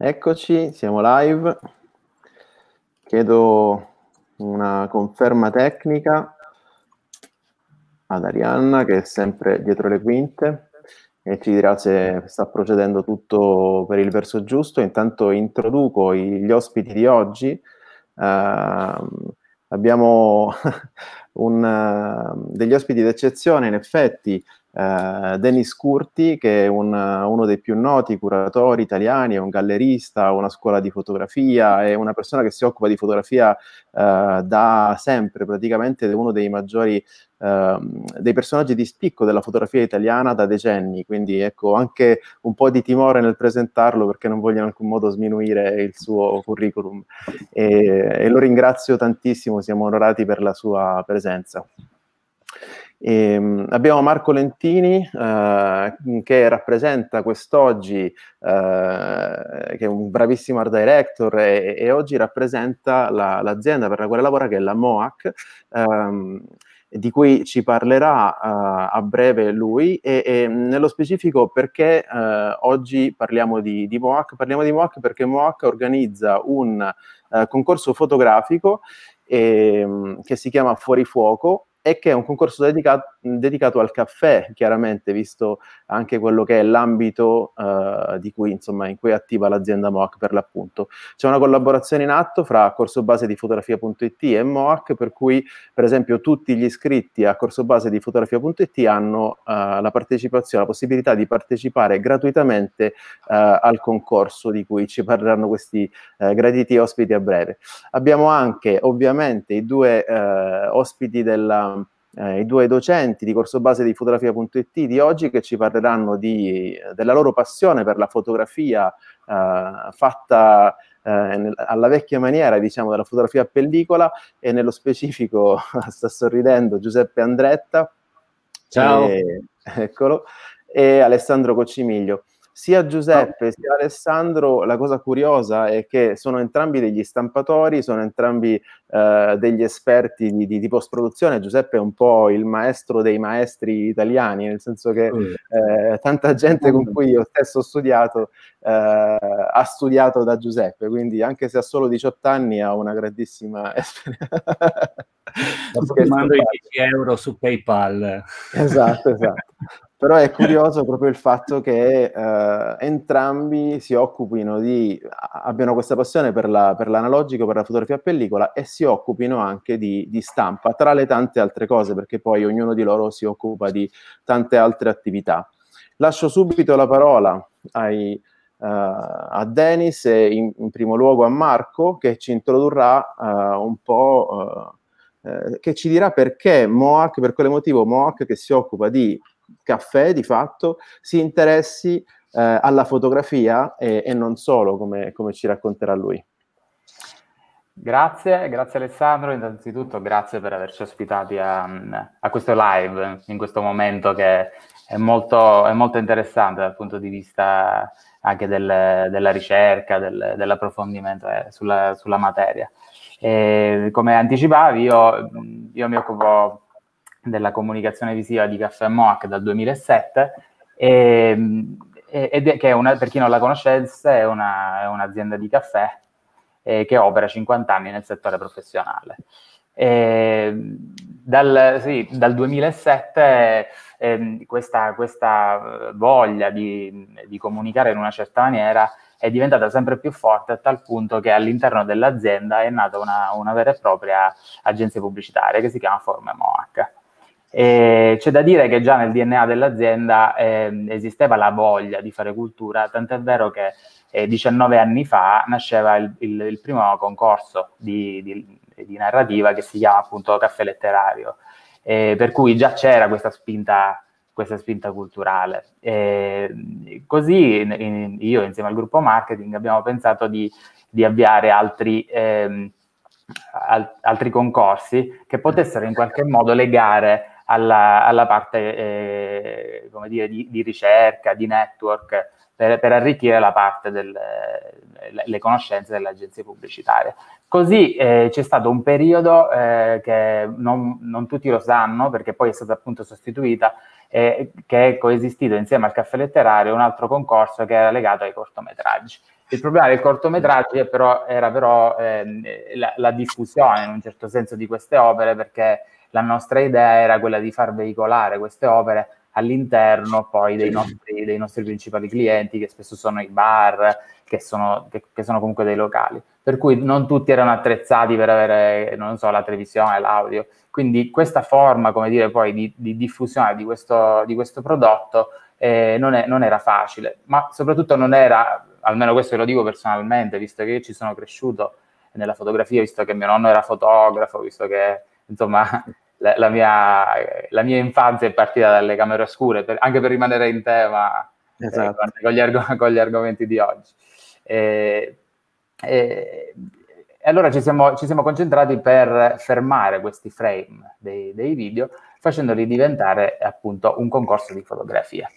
Eccoci, siamo live. Chiedo una conferma tecnica ad Arianna che è sempre dietro le quinte e ci dirà se sta procedendo tutto per il verso giusto. Intanto introduco gli ospiti di oggi. Uh, abbiamo un, uh, degli ospiti d'eccezione, in effetti, Uh, Dennis Curti, che è un, uno dei più noti curatori italiani, è un gallerista, ha una scuola di fotografia, è una persona che si occupa di fotografia uh, da sempre, praticamente è uno dei maggiori uh, dei personaggi di spicco della fotografia italiana da decenni, quindi ecco anche un po' di timore nel presentarlo perché non voglio in alcun modo sminuire il suo curriculum e, e lo ringrazio tantissimo, siamo onorati per la sua presenza. E ehm, abbiamo Marco Lentini eh, che rappresenta quest'oggi, eh, che è un bravissimo art director e, e oggi rappresenta la, l'azienda per la quale lavora che è la MOAC. Ehm, di cui ci parlerà uh, a breve lui e, e nello specifico perché uh, oggi parliamo di, di, Moac. Parliamo di Moac perché Moac organizza un uh, concorso fotografico e, ehm, che si chiama Fuori Fuoco e che è un concorso dedicato dedicato al caffè, chiaramente, visto anche quello che è l'ambito eh, di cui, insomma, in cui è attiva l'azienda Moac per l'appunto. C'è una collaborazione in atto fra corso base di fotografia.it e Moac, per cui, per esempio, tutti gli iscritti a corso base di fotografia.it hanno eh, la partecipazione, la possibilità di partecipare gratuitamente eh, al concorso di cui ci parleranno questi eh, graditi ospiti a breve. Abbiamo anche, ovviamente, i due eh, ospiti della eh, i due docenti di corso base di fotografia.it di oggi che ci parleranno di, eh, della loro passione per la fotografia eh, fatta eh, alla vecchia maniera, diciamo, della fotografia a pellicola e nello specifico sta sorridendo Giuseppe Andretta. Ciao. E, eccolo. E Alessandro Coccimiglio. Sia Giuseppe sia Alessandro, la cosa curiosa è che sono entrambi degli stampatori, sono entrambi eh, degli esperti di, di, di, post-produzione. Giuseppe è un po' il maestro dei maestri italiani, nel senso che eh, tanta gente con cui io stesso ho studiato eh, ha studiato da Giuseppe, quindi anche se ha solo 18 anni ha una grandissima esperienza. Sto mando i 10 euro su PayPal. Esatto, esatto. Però è curioso proprio il fatto che eh, entrambi si occupino di, abbiano questa passione per, la, per, l'analogico, per la fotografia a pellicola e si occupino anche di, di, stampa, tra le tante altre cose, perché poi ognuno di loro si occupa di tante altre attività. Lascio subito la parola ai, eh, a Denis e in, in, primo luogo a Marco che ci introdurrà eh, un po' eh, eh, che ci dirà perché Moac, per quale motivo Moac che si occupa di caffè di fatto, si interessi eh, alla fotografia e, e non solo, come, come ci racconterà lui. Grazie, grazie Alessandro. Innanzitutto grazie per averci ospitati a, a questo live in questo momento che è molto, è molto, interessante dal punto di vista anche del, della ricerca, del, dell'approfondimento eh, sulla, sulla, materia. E come anticipavi, io, io mi occupo della comunicazione visiva di Caffè Moac dal 2007 ehm, e, ed è, che è una, per chi non la conoscesse è, una, è un'azienda di caffè eh, che opera 50 anni nel settore professionale. E, ehm, dal, sì, dal, 2007 eh, questa, questa, voglia di, di comunicare in una certa maniera è diventata sempre più forte a tal punto che all'interno dell'azienda è nata una, una vera e propria agenzia pubblicitaria che si chiama Forme Moac. E c'è da dire che già nel DNA dell'azienda eh, esisteva la voglia di fare cultura, tant'è vero che eh, 19 anni fa nasceva il, il, il primo concorso di, di, di, narrativa che si chiama appunto Caffè Letterario, eh, per cui già c'era questa spinta, questa spinta culturale. così in, in, io insieme al gruppo marketing abbiamo pensato di, di avviare altri... Ehm, altri concorsi che potessero in qualche modo legare alla, alla parte eh, come dire, di, di, ricerca, di network, per, per arricchire la parte delle eh, conoscenze delle agenzie pubblicitarie. Così eh, c'è stato un periodo eh, che non, non, tutti lo sanno, perché poi è stata appunto sostituita, eh, che è coesistito insieme al caffè letterario un altro concorso che era legato ai cortometraggi. Il problema del cortometraggio però, era però ehm, la, la, diffusione in un certo senso di queste opere perché la nostra idea era quella di far veicolare queste opere all'interno poi dei nostri, dei nostri principali clienti, che spesso sono i bar, che sono, che, che sono, comunque dei locali. Per cui non tutti erano attrezzati per avere, non so, la televisione, l'audio. Quindi questa forma, come dire, poi di, di diffusione di questo, di questo prodotto eh, non, è, non, era facile, ma soprattutto non era, almeno questo lo dico personalmente, visto che io ci sono cresciuto nella fotografia, visto che mio nonno era fotografo, visto che insomma, la, la, mia, la, mia, infanzia è partita dalle camere oscure, per, anche per rimanere in tema eh, esatto. eh, con, gli arg- con, gli argomenti di oggi. E, e, e allora ci siamo, ci siamo, concentrati per fermare questi frame dei, dei, video facendoli diventare appunto un concorso di fotografia.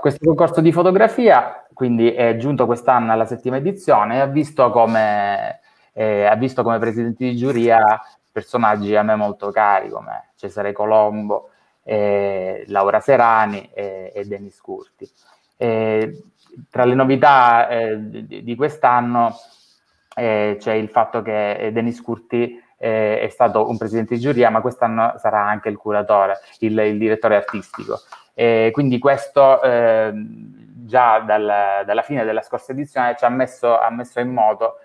Questo concorso di fotografia quindi è giunto quest'anno alla settima edizione e ha visto come, eh, ha visto come presidenti di giuria personaggi a me molto cari come Cesare Colombo, eh, Laura Serani eh, e, Denis Curti. Eh, tra le novità eh, di, di, quest'anno eh, c'è il fatto che eh, Denis Curti è stato un presidente di giuria, ma quest'anno sarà anche il curatore, il, il direttore artistico. quindi questo ehm, già dal, dalla fine della scorsa edizione ci ha messo, ha messo in moto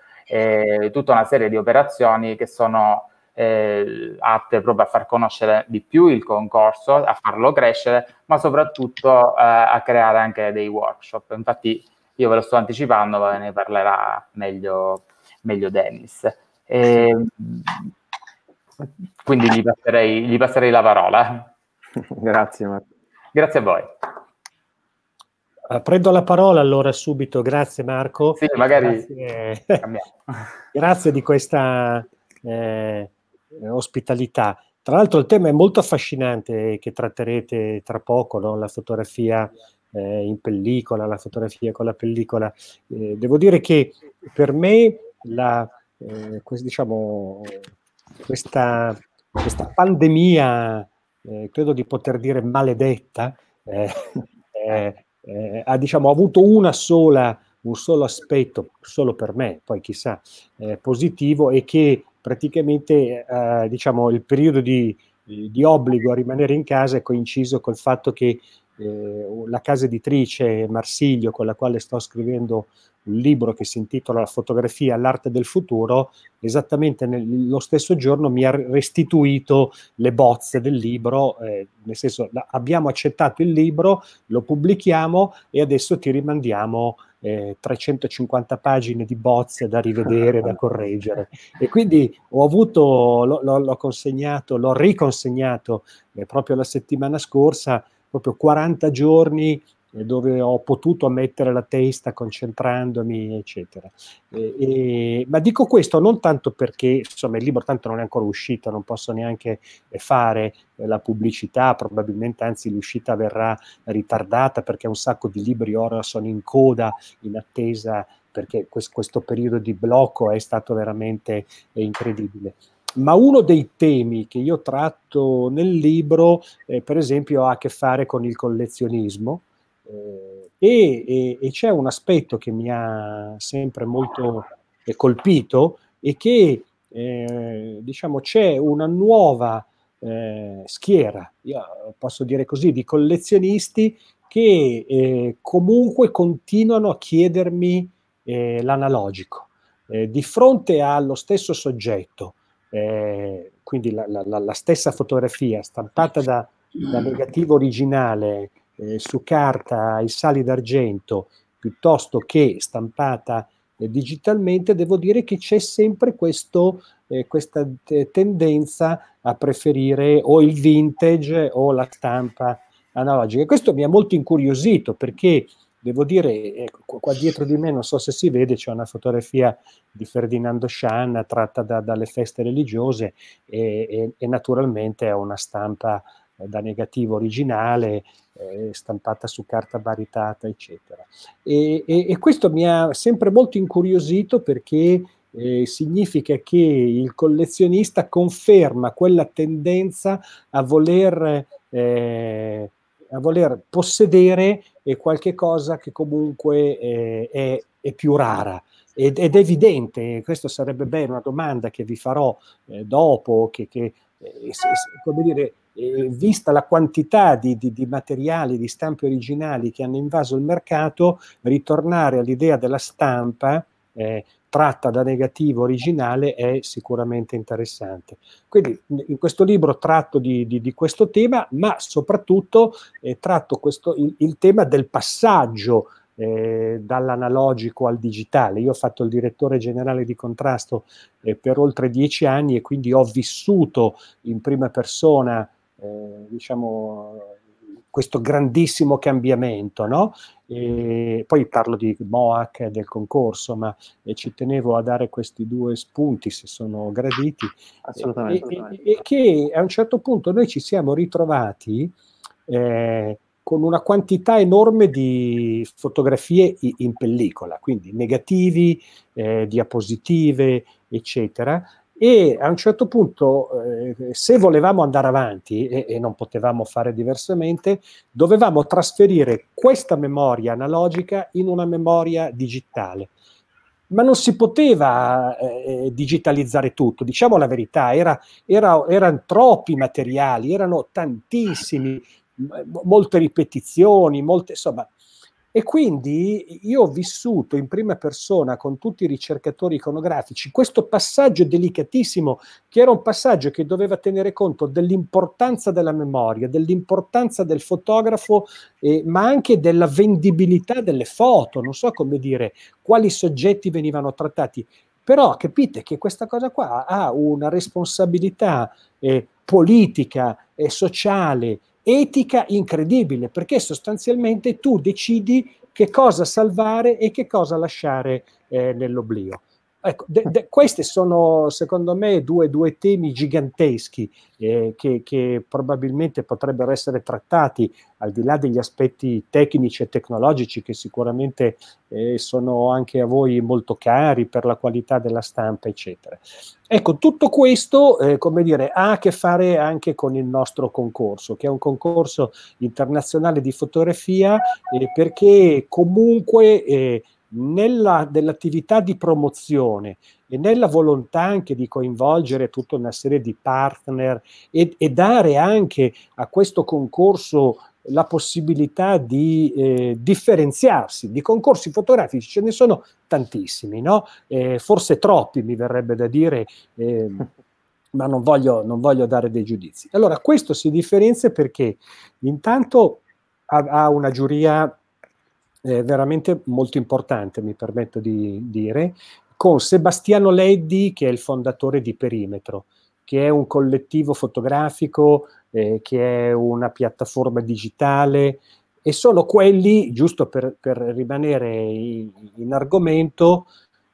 tutta una serie di operazioni che sono eh, atte proprio a far conoscere di più il concorso, a farlo crescere, ma soprattutto eh, a creare anche dei workshop. Infatti io ve lo sto anticipando, ma ne parlerà meglio, meglio Dennis. E, ehm, quindi gli passerei, gli passerei, la parola. Grazie Marco. Grazie a voi. Eh, prendo la parola allora subito, grazie Marco. Sì, magari grazie, grazie di questa eh, eh, ospitalità. Tra l'altro il tema è molto affascinante che tratterete tra poco, no? la fotografia eh, in pellicola, la fotografia con la pellicola. Eh, devo dire che per me la, eh, questa, diciamo, questa, questa, pandemia, eh, credo di poter dire maledetta, eh, ha diciamo, avuto una sola un solo aspetto, solo per me, poi chissà, eh, positivo, e che praticamente eh, diciamo, il periodo di, di, obbligo a rimanere in casa è coinciso col fatto che eh, la casa editrice Marsiglio, con la quale sto scrivendo un libro che si intitola La fotografia, l'arte del futuro, esattamente nello stesso giorno mi ha restituito le bozze del libro, eh, nel senso abbiamo accettato il libro, lo pubblichiamo e adesso ti rimandiamo eh, 350 pagine di bozze da rivedere, da correggere. E quindi ho avuto, l'ho, l'ho consegnato, l'ho riconsegnato eh, proprio la settimana scorsa, proprio 40 giorni dove ho potuto mettere la testa concentrandomi, eccetera. E, e, ma dico questo non tanto perché insomma, il libro tanto non è ancora uscito, non posso neanche eh, fare eh, la pubblicità, probabilmente anzi l'uscita verrà ritardata perché un sacco di libri ora sono in coda in attesa perché questo periodo di blocco è stato veramente eh, incredibile ma uno dei temi che io tratto nel libro, eh, per esempio, ha a che fare con il collezionismo, eh, e, e, c'è un aspetto che mi ha sempre molto eh, colpito e che eh, diciamo c'è una nuova eh, schiera, posso dire così, di collezionisti che eh, comunque continuano a chiedermi eh, l'analogico. di fronte allo stesso soggetto, quindi la, la, la, stessa fotografia stampata da, da negativo originale eh, su carta i sali d'argento piuttosto che stampata eh, digitalmente, devo dire che c'è sempre questo, eh, questa eh, tendenza a preferire o il vintage o la stampa analogica. Questo mi ha molto incuriosito perché devo dire, ecco, qua dietro di me, non so se si vede, c'è una fotografia di Ferdinando Scianna tratta da, dalle feste religiose e, e, e naturalmente è una stampa da negativo originale, eh, stampata su carta baritata, eccetera. E, e, e, questo mi ha sempre molto incuriosito perché eh, significa che il collezionista conferma quella tendenza a voler, eh, a voler possedere eh, qualche cosa che comunque eh, è, è, più rara ed, è evidente, questa sarebbe bene una domanda che vi farò eh, dopo, che, che eh, come dire, eh, vista la quantità di, di, di, materiali, di stampe originali che hanno invaso il mercato, ritornare all'idea della stampa eh, tratta da negativo originale è sicuramente interessante. Quindi in questo libro tratto di, di, di questo tema, ma soprattutto eh, tratto questo, il, il, tema del passaggio eh, dall'analogico al digitale. Io ho fatto il direttore generale di contrasto eh, per oltre dieci anni e quindi ho vissuto in prima persona eh, diciamo, questo grandissimo cambiamento. No? poi parlo di MOAC e del concorso, ma eh, ci tenevo a dare questi due spunti, se sono graditi, assolutamente, e, assolutamente. e che a un certo punto noi ci siamo ritrovati eh, con una quantità enorme di fotografie in pellicola, quindi negativi, eh, diapositive, eccetera, e a un certo punto, eh, se volevamo andare avanti e, e, non potevamo fare diversamente, dovevamo trasferire questa memoria analogica in una memoria digitale. Ma non si poteva eh, eh digitalizzare tutto, diciamo la verità, era, era, erano troppi materiali, erano tantissimi, molte ripetizioni, molte, insomma, e quindi io ho vissuto in prima persona con tutti i ricercatori iconografici questo passaggio delicatissimo, che era un passaggio che doveva tenere conto dell'importanza della memoria, dell'importanza del fotografo, eh, ma anche della vendibilità delle foto, non so come dire, quali soggetti venivano trattati. Però capite che questa cosa qua ha una responsabilità eh, politica e sociale etica incredibile, perché sostanzialmente tu decidi che cosa salvare e che cosa lasciare eh, nell'oblio. Ecco, de, de, questi sono secondo me due, due temi giganteschi eh, che, che, probabilmente potrebbero essere trattati al di là degli aspetti tecnici e tecnologici che sicuramente eh, sono anche a voi molto cari per la qualità della stampa, eccetera. Ecco, tutto questo, eh, come dire, ha a che fare anche con il nostro concorso, che è un concorso internazionale di fotografia eh, perché comunque eh, nella, nell'attività di promozione e nella volontà anche di coinvolgere tutta una serie di partner e, e dare anche a questo concorso la possibilità di eh, differenziarsi. Di concorsi fotografici ce ne sono tantissimi, no? eh, forse troppi mi verrebbe da dire. Eh, ma non voglio, non voglio dare dei giudizi. Allora, questo si differenzia perché intanto ha, ha una giuria eh, veramente molto importante, mi permetto di dire, con Sebastiano Leddi, che è il fondatore di Perimetro, che è un collettivo fotografico, eh, che è una piattaforma digitale, e sono quelli, giusto per, per rimanere in, in argomento,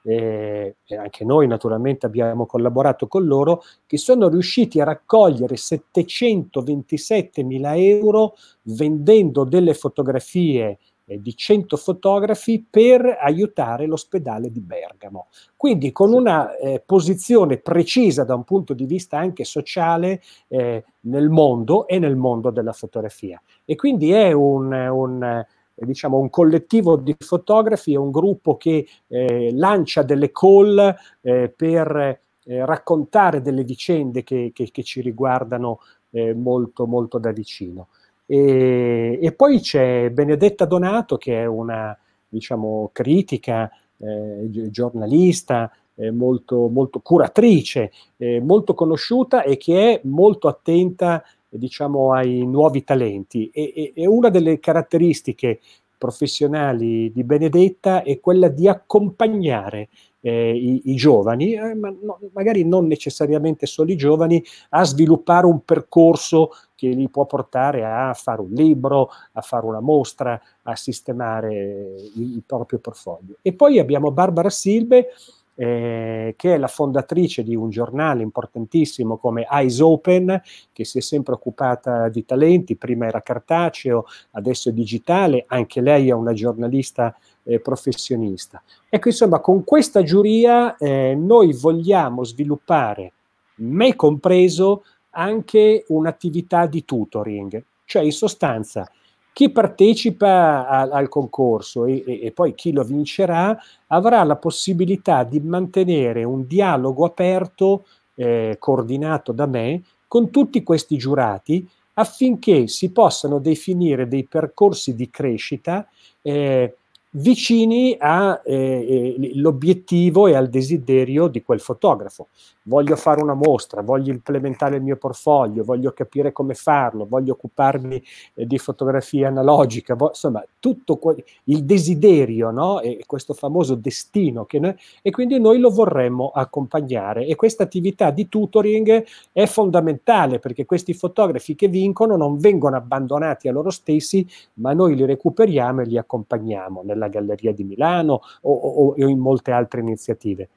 eh, e anche noi naturalmente abbiamo collaborato con loro, che sono riusciti a raccogliere 727 mila euro vendendo delle fotografie eh, di 100 fotografi per aiutare l'ospedale di Bergamo. Quindi con una eh, posizione precisa da un punto di vista anche sociale eh, nel mondo e nel mondo della fotografia. E quindi è un, un eh, diciamo, un collettivo di fotografi, è un gruppo che eh, lancia delle call eh, per eh, raccontare delle vicende che, che, che ci riguardano eh, molto, molto da vicino. E, e poi c'è Benedetta Donato, che è una diciamo, critica, eh, giornalista, eh, molto, molto, curatrice, eh, molto conosciuta e che è molto attenta diciamo, ai nuovi talenti. E, e, e una delle caratteristiche professionali di Benedetta è quella di accompagnare eh, i, i, giovani, eh, ma no, magari non necessariamente solo i giovani, a sviluppare un percorso che li può portare a fare un libro, a fare una mostra, a sistemare il, il proprio portfolio. E poi abbiamo Barbara Silbe, eh, che è la fondatrice di un giornale importantissimo come Eyes Open, che si è sempre occupata di talenti, prima era cartaceo, adesso è digitale, anche lei è una giornalista eh, professionista. Ecco, insomma, con questa giuria eh, noi vogliamo sviluppare, me compreso, anche un'attività di tutoring, cioè in sostanza chi partecipa al, al concorso e, e, e, poi chi lo vincerà avrà la possibilità di mantenere un dialogo aperto eh, coordinato da me con tutti questi giurati affinché si possano definire dei percorsi di crescita eh, vicini all'obiettivo eh, eh e al desiderio di quel fotografo. Voglio fare una mostra, voglio implementare il mio portfolio, voglio capire come farlo, voglio occuparmi eh, di fotografia analogica, vo- insomma, tutto que- il desiderio, no? E questo famoso destino che noi- e quindi noi lo vorremmo accompagnare e questa attività di tutoring è fondamentale perché questi fotografi che vincono non vengono abbandonati a loro stessi, ma noi li recuperiamo e li accompagniamo nella alla Galleria di Milano o, o, o in molte altre iniziative.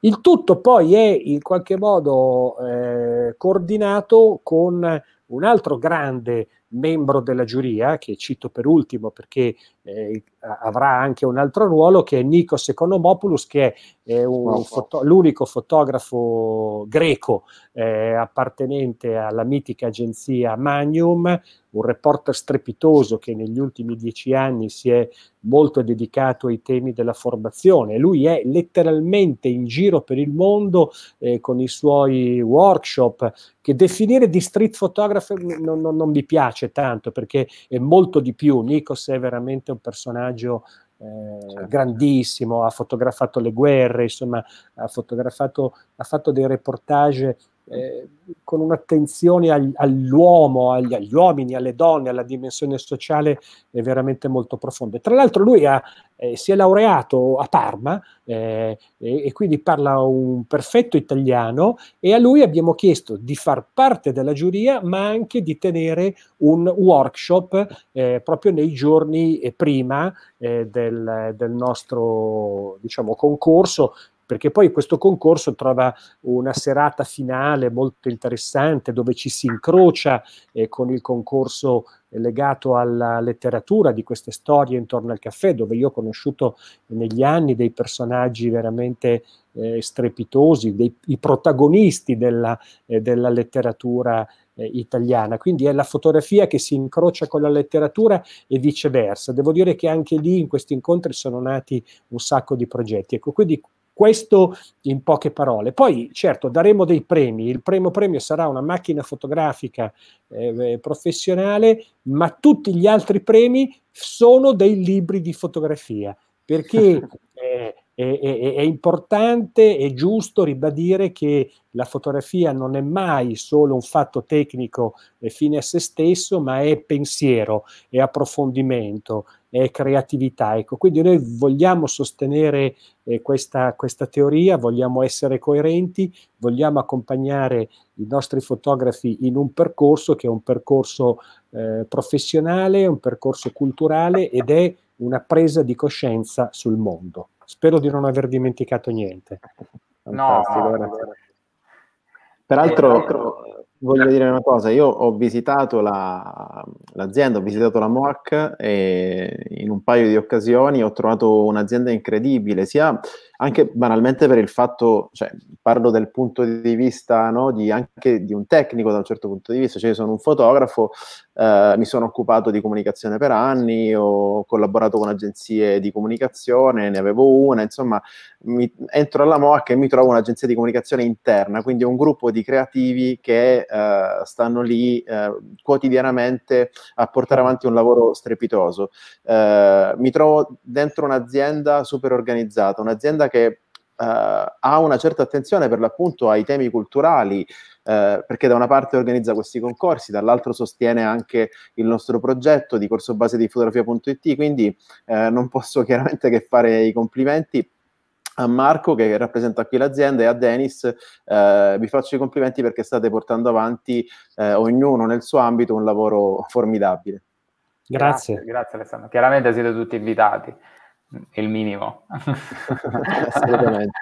Il tutto poi è in qualche modo eh, coordinato con un altro grande membro della giuria, che cito per ultimo perché eh, avrà anche un altro ruolo che è Nikos Economopoulos, che è foto- l'unico fotografo greco eh, appartenente alla mitica agenzia Magnum, un reporter strepitoso che negli ultimi dieci anni si è molto dedicato ai temi della formazione. Lui è letteralmente in giro per il mondo eh, con i suoi workshop, che definire di street photographer non, non, non mi piace tanto perché è molto di più. Nikos è veramente un un personaggio eh, certo. grandissimo, ha fotografato le guerre, insomma, ha, ha fatto dei reportage eh, con un'attenzione agli, all'uomo, agli, agli, uomini, alle donne, alla dimensione sociale eh, veramente molto profonda. Tra l'altro lui ha, eh, si è laureato a Parma eh, e, e, quindi parla un perfetto italiano e a lui abbiamo chiesto di far parte della giuria ma anche di tenere un workshop eh, proprio nei giorni prima del, del, nostro diciamo, concorso perché poi questo concorso trova una serata finale molto interessante dove ci si incrocia eh, con il concorso legato alla letteratura di queste storie intorno al caffè, dove io ho conosciuto negli anni dei personaggi veramente eh, strepitosi, dei, i protagonisti della, eh, della letteratura eh, italiana. Quindi è la fotografia che si incrocia con la letteratura e viceversa. Devo dire che anche lì in questi incontri sono nati un sacco di progetti. Ecco, quindi questo in poche parole. Poi, certo, daremo dei premi. Il primo premio sarà una macchina fotografica eh, eh professionale, ma tutti gli altri premi sono dei libri di fotografia, perché eh, è, è, è, importante e giusto ribadire che la fotografia non è mai solo un fatto tecnico eh, fine a se stesso, ma è pensiero, e approfondimento, e creatività. Ecco, quindi noi vogliamo sostenere eh, questa, questa, teoria, vogliamo essere coerenti, vogliamo accompagnare i nostri fotografi in un percorso che è un percorso eh, professionale, un percorso culturale ed è una presa di coscienza sul mondo. Spero di non aver dimenticato niente. No, Peraltro, eh, voglio dire una cosa, io ho visitato la, l'azienda, ho visitato la MOAC e in un paio di occasioni ho trovato un'azienda incredibile, sia anche banalmente per il fatto, cioè, parlo del punto di vista no, di, anche di un tecnico da un certo punto di vista, cioè sono un fotografo, eh, mi sono occupato di comunicazione per anni, ho collaborato con agenzie di comunicazione, ne avevo una, insomma, mi, entro alla MOAC e mi trovo un'agenzia di comunicazione interna, quindi un gruppo di creativi che eh, stanno lì eh, quotidianamente a portare avanti un lavoro strepitoso. Eh, mi trovo dentro un'azienda super organizzata, un'azienda che Uh, ha una certa attenzione per l'appunto ai temi culturali, uh, perché da una parte organizza questi concorsi, dall'altro sostiene anche il nostro progetto di corso base di fotografia.it, quindi uh, non posso chiaramente che fare i complimenti a Marco che rappresenta qui l'azienda e a Denis eh, vi faccio i complimenti perché state portando avanti eh, ognuno nel suo ambito un lavoro formidabile. Grazie. grazie. Grazie Alessandro, chiaramente siete tutti invitati il minimo. Assolutamente.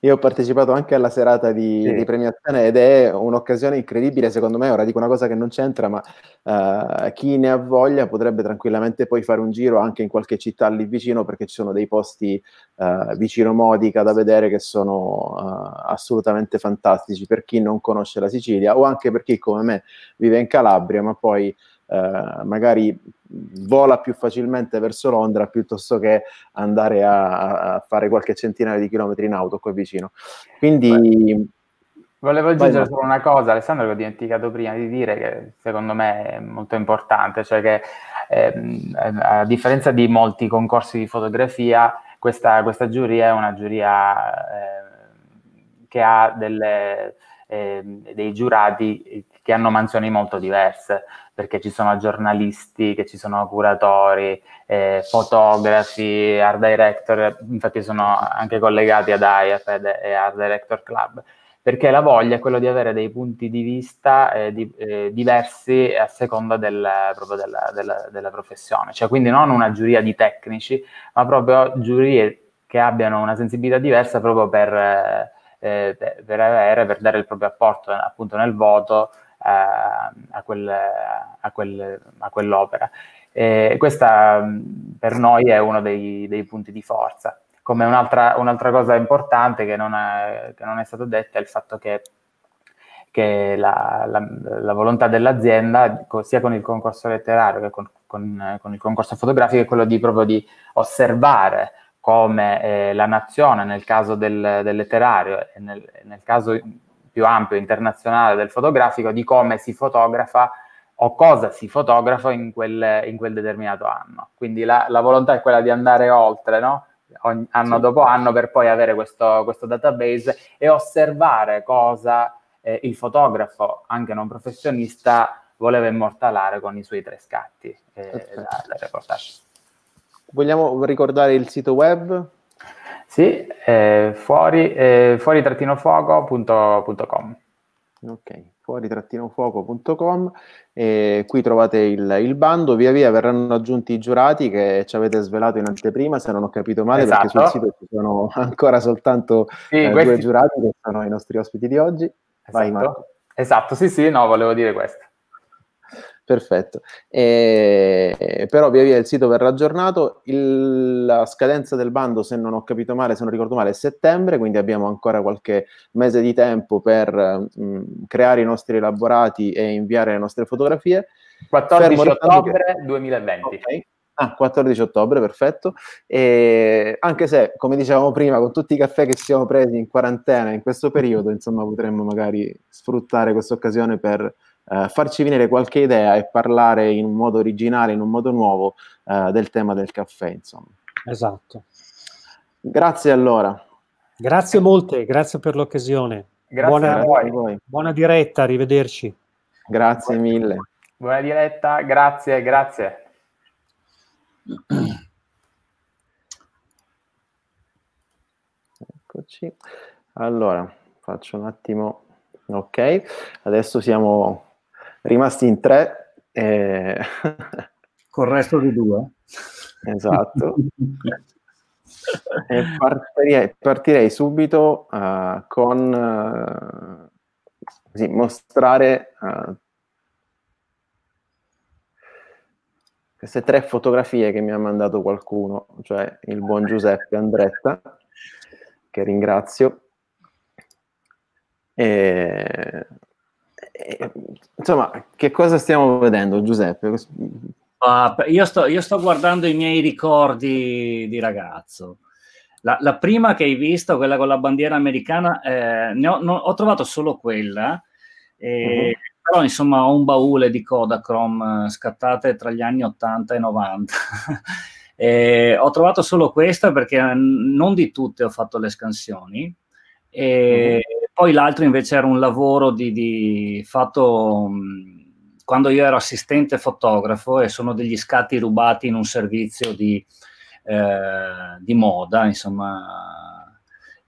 Io ho partecipato anche alla serata di, sì. di, premiazione ed è un'occasione incredibile, secondo me, ora dico una cosa che non c'entra, ma uh, chi ne ha voglia potrebbe tranquillamente poi fare un giro anche in qualche città lì vicino perché ci sono dei posti uh, vicino Modica da vedere che sono uh, assolutamente fantastici per chi non conosce la Sicilia o anche per chi come me vive in Calabria, ma poi eh, magari vola più facilmente verso Londra piuttosto che andare a, a fare qualche centinaio di chilometri in auto qui vicino. Quindi... Beh. Volevo aggiungere solo una cosa, Alessandro, che ho dimenticato prima di dire, che secondo me è molto importante, cioè che ehm, a differenza di molti concorsi di fotografia, questa, questa giuria è una giuria eh, che ha delle, eh, dei giurati eh, che hanno mansioni molto diverse, perché ci sono giornalisti, che ci sono curatori, eh, fotografi, art director, infatti sono anche collegati ad IAFED e Art Director Club, perché la voglia è quella di avere dei punti di vista eh, di, eh, diversi a seconda del, proprio della, della, della, professione. Cioè, quindi non una giuria di tecnici, ma proprio giurie che abbiano una sensibilità diversa proprio per eh, eh, per avere, per dare il proprio apporto appunto nel voto eh, a, quel, a, quel, a, quell'opera. E questa mm, per noi è uno dei, dei punti di forza. Come un'altra, un'altra cosa importante che non, è, che non è stata detta è il fatto che che la, la, la, volontà dell'azienda, sia con il concorso letterario che con, con, con il concorso fotografico, è quello di proprio di osservare come eh, la nazione nel caso del, del letterario e nel, nel, caso più ampio internazionale del fotografico di come si fotografa o cosa si fotografa in quel, in quel determinato anno. Quindi la, la, volontà è quella di andare oltre, no? Ogni, anno sì. dopo anno per poi avere questo, questo database e osservare cosa eh, il fotografo, anche non professionista, voleva immortalare con i suoi tre scatti eh, da, da reportage. Vogliamo ricordare il sito web? Sì, eh, fuori, eh, fuori-fuoco.com. Ok, fuori-fuoco.com. Eh, qui trovate il, il, bando, via via verranno aggiunti i giurati che ci avete svelato in anteprima, se non ho capito male, esatto. perché sul sito ci sono ancora soltanto eh, sì, eh, questi... due giurati che sono i nostri ospiti di oggi. Esatto. Vai Marco. Esatto, sì sì, no, volevo dire questo. Perfetto, eh, però via via il sito verrà aggiornato, il, la scadenza del bando se non ho capito male, se non ricordo male, è settembre, quindi abbiamo ancora qualche mese di tempo per mh, mm, creare i nostri elaborati e inviare le nostre fotografie. 14 Fermo ottobre che... 2020. Okay. Ah, 14 ottobre, perfetto. E anche se, come dicevamo prima, con tutti i caffè che siamo presi in quarantena in questo periodo, insomma, potremmo magari sfruttare questa occasione per eh, farci venire qualche idea e parlare in un modo originale, in un modo nuovo eh, del tema del caffè, insomma. Esatto. Grazie allora. Grazie molte, grazie per l'occasione. Grazie buona, a voi. Buona diretta, arrivederci. Grazie buona mille. Buona diretta, grazie, grazie. Eccoci. Allora, faccio un attimo. Ok, adesso siamo rimasti in tre. E... Col resto di due. Esatto. partirei, partirei, subito uh, con uh, eh, così, mostrare uh, queste tre fotografie che mi ha mandato qualcuno, cioè il buon Giuseppe Andretta, che ringrazio. E eh, insomma, che cosa stiamo vedendo, Giuseppe? Uh, io, sto, io, sto, guardando i miei ricordi di ragazzo. La, la, prima che hai visto, quella con la bandiera americana, eh, ho, no, ho, trovato solo quella. Eh, uh-huh. Però insomma ho un baule di Kodachrome eh, scattate tra gli anni 80 e 90. Eh, ho trovato solo questa perché non di tutte ho fatto le scansioni. E mhm. Poi l'altro invece era un lavoro di, di fatto mm, quando io ero assistente fotografo e sono degli scatti rubati in un servizio di, eh, di moda, insomma,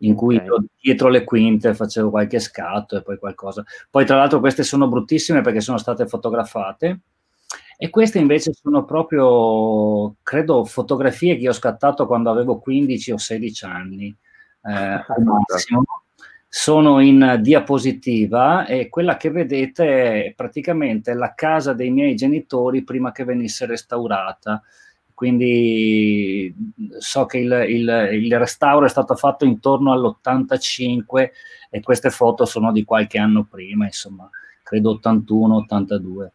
in cui okay. io dietro le quinte facevo qualche scatto e poi qualcosa. Poi tra l'altro queste sono bruttissime perché sono state fotografate e queste invece sono proprio, credo, fotografie che ho scattato quando avevo 15 o 16 anni eh, al massimo sono in diapositiva e quella che vedete è praticamente la casa dei miei genitori prima che venisse restaurata. Quindi so che il, il, il restauro è stato fatto intorno all'85 e queste foto sono di qualche anno prima, insomma, credo 81-82.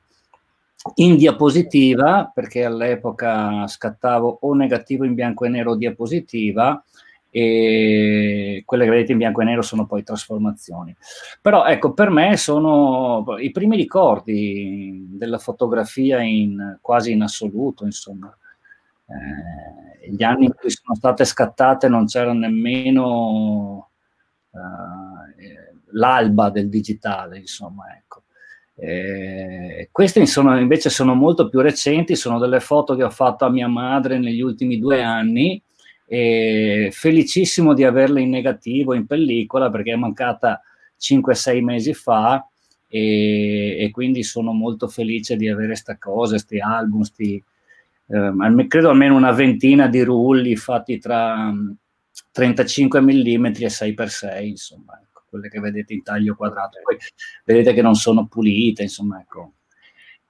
In diapositiva, perché all'epoca scattavo o negativo in bianco e nero o diapositiva, e quelle che vedete in bianco e nero sono poi trasformazioni. Però ecco, per me sono i primi ricordi della fotografia in, quasi in assoluto, insomma. Eh, gli anni in cui sono state scattate non c'era nemmeno eh, l'alba del digitale, insomma, ecco. Eh, queste insomma, invece sono molto più recenti, sono delle foto che ho fatto a mia madre negli ultimi due anni, e felicissimo di averla in negativo in pellicola perché è mancata 5-6 mesi fa e, e, quindi sono molto felice di avere questa cosa, questi album, sti, ehm, credo almeno una ventina di rulli fatti tra 35 mm e 6x6, insomma, ecco, quelle che vedete in taglio quadrato. Poi vedete che non sono pulite, insomma, ecco,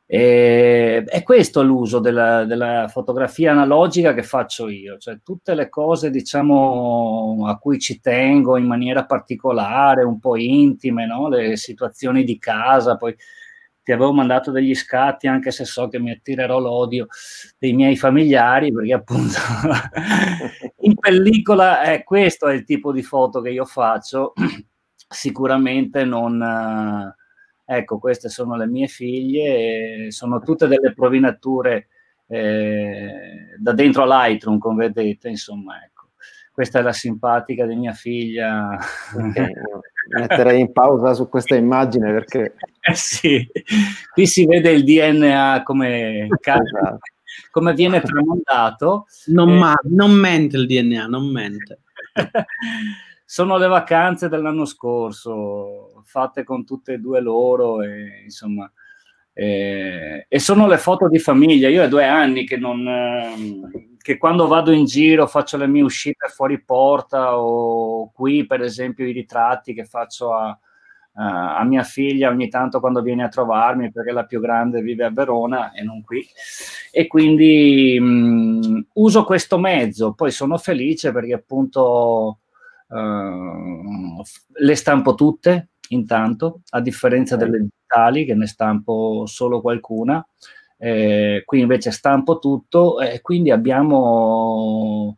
e, è questo l'uso della, della, fotografia analogica che faccio io, cioè tutte le cose diciamo, a cui ci tengo in maniera particolare, un po' intime, no? le situazioni di casa, poi ti avevo mandato degli scatti anche se so che mi attirerò l'odio dei miei familiari perché appunto in pellicola è eh, questo è il tipo di foto che io faccio, sicuramente non... Eh, Ecco, queste sono le mie figlie, sono tutte delle provinature eh, da dentro a Lightroom, come vedete, insomma, ecco. Questa è la simpatica di mia figlia. Okay. Metterei in pausa su questa immagine perché... Eh sì, qui si vede il DNA come, esatto. come viene tramandato. Non, eh. ma, non mente il DNA, non mente. sono le vacanze dell'anno scorso, fatte con tutte e due loro, e, insomma, e, e sono le foto di famiglia. Io ho due anni che, non, ehm, che quando vado in giro faccio le mie uscite fuori porta o qui, per esempio, i ritratti che faccio a, a mia figlia ogni tanto quando viene a trovarmi perché la più grande vive a Verona e non qui e quindi mh, mm, uso questo mezzo poi sono felice perché appunto Ehm, le stampo tutte, intanto, a differenza delle digitali che ne stampo solo qualcuna. Eh, qui invece stampo tutto e eh, quindi abbiamo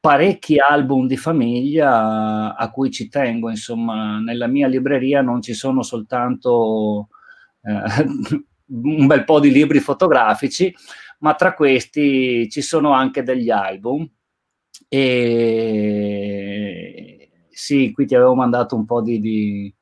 parecchi album di famiglia a cui ci tengo, insomma, nella mia libreria non ci sono soltanto eh, un bel po' di libri fotografici, ma tra questi ci sono anche degli album e sì, qui ti avevo mandato un po' di, di...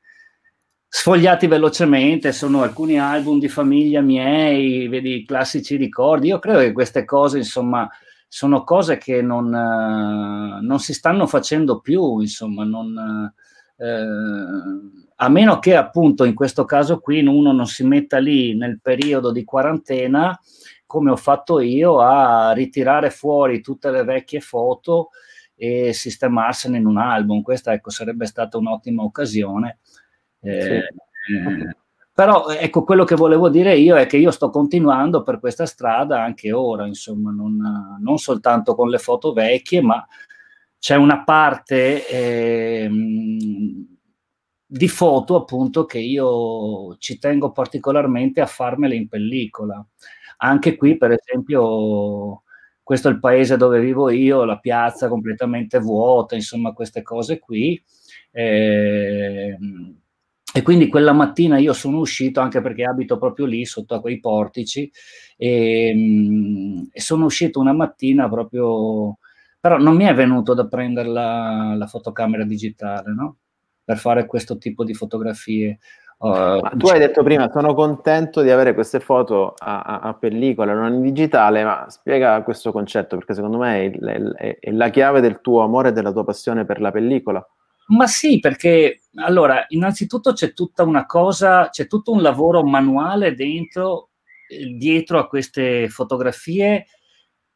sfogliati velocemente, sono alcuni album di famiglia miei, vedi classici ricordi. Io credo che queste cose, insomma, sono cose che non, eh, non si stanno facendo più, insomma, non, eh, a meno che appunto in questo caso qui uno non si metta lì nel periodo di quarantena come ho fatto io a ritirare fuori tutte le vecchie foto e sistemarsene in un album. Questa ecco, sarebbe stata un'ottima occasione. Eh, sì. eh, però ecco quello che volevo dire io è che io sto continuando per questa strada anche ora, insomma, non, non soltanto con le foto vecchie, ma c'è una parte eh, di foto appunto che io ci tengo particolarmente a farmele in pellicola. Anche qui, per esempio, questo è il paese dove vivo io, la piazza completamente vuota, insomma queste cose qui. Eh, e quindi quella mattina io sono uscito, anche perché abito proprio lì, sotto a quei portici, e, ehm, e sono uscito una mattina proprio... Però non mi è venuto da prendere la, la fotocamera digitale, no? Per fare questo tipo di fotografie. Uh, tu hai detto prima, sono contento di avere queste foto a, a, a, pellicola, non in digitale, ma spiega questo concetto, perché secondo me è, il, è, è la chiave del tuo amore e della tua passione per la pellicola. Ma sì, perché allora, innanzitutto c'è tutta una cosa, c'è tutto un lavoro manuale dentro, eh, dietro a queste fotografie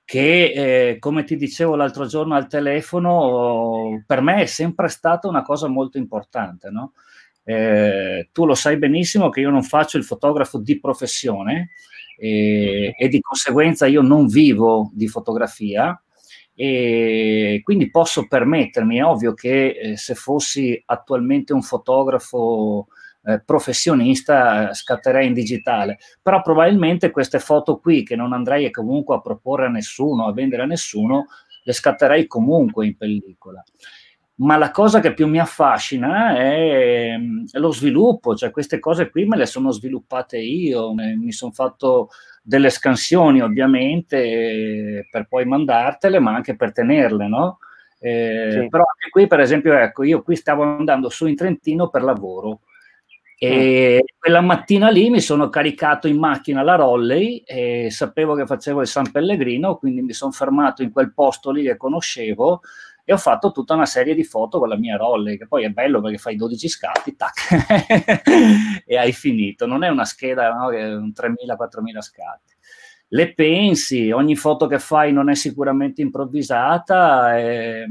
che, eh, come ti dicevo l'altro giorno al telefono, per me è sempre stata una cosa molto importante, no? Eh, tu lo sai benissimo che io non faccio il fotografo di professione e, e di conseguenza io non vivo di fotografia e quindi posso permettermi, è ovvio che eh, se fossi attualmente un fotografo eh, professionista scatterei in digitale, però probabilmente queste foto qui che non andrei comunque a proporre a nessuno, a vendere a nessuno, le scatterei comunque in pellicola ma la cosa che più mi affascina è, è, ehm, lo sviluppo, cioè queste cose qui me le sono sviluppate io, mi sono fatto delle scansioni ovviamente per poi mandartele, ma anche per tenerle, no? Eh, sì. Però anche qui, per esempio, ecco, io qui stavo andando su in Trentino per lavoro e mm. quella mattina lì mi sono caricato in macchina la Rolley e sapevo che facevo il San Pellegrino, quindi mi sono fermato in quel posto lì che conoscevo e ho fatto tutta una serie di foto con la mia rolle, che poi è bello perché fai 12 scatti, tac, e hai finito. Non è una scheda no, che è un 3.000-4.000 scatti le pensi, ogni foto che fai non è sicuramente improvvisata, è,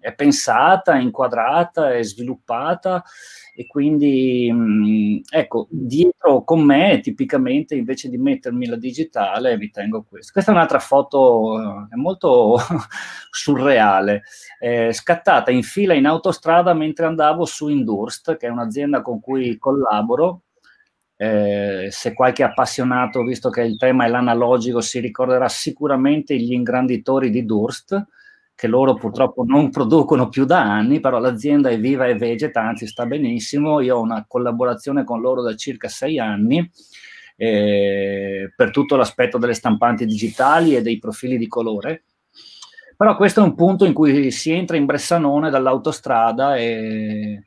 è pensata, è inquadrata, è sviluppata e quindi mm, ecco, dietro con me tipicamente invece di mettermi la digitale vi tengo questo. Questa è un'altra foto eh, è molto surreale, eh, scattata in fila in autostrada mentre andavo su Indurst, che è un'azienda con cui collaboro eh, se qualche appassionato, visto che il tema è l'analogico, si ricorderà sicuramente gli ingranditori di Durst, che loro purtroppo non producono più da anni, però l'azienda è viva e vegeta, anzi sta benissimo. Io ho una collaborazione con loro da circa sei anni eh, per tutto l'aspetto delle stampanti digitali e dei profili di colore. Però questo è un punto in cui si entra in Bressanone dall'autostrada e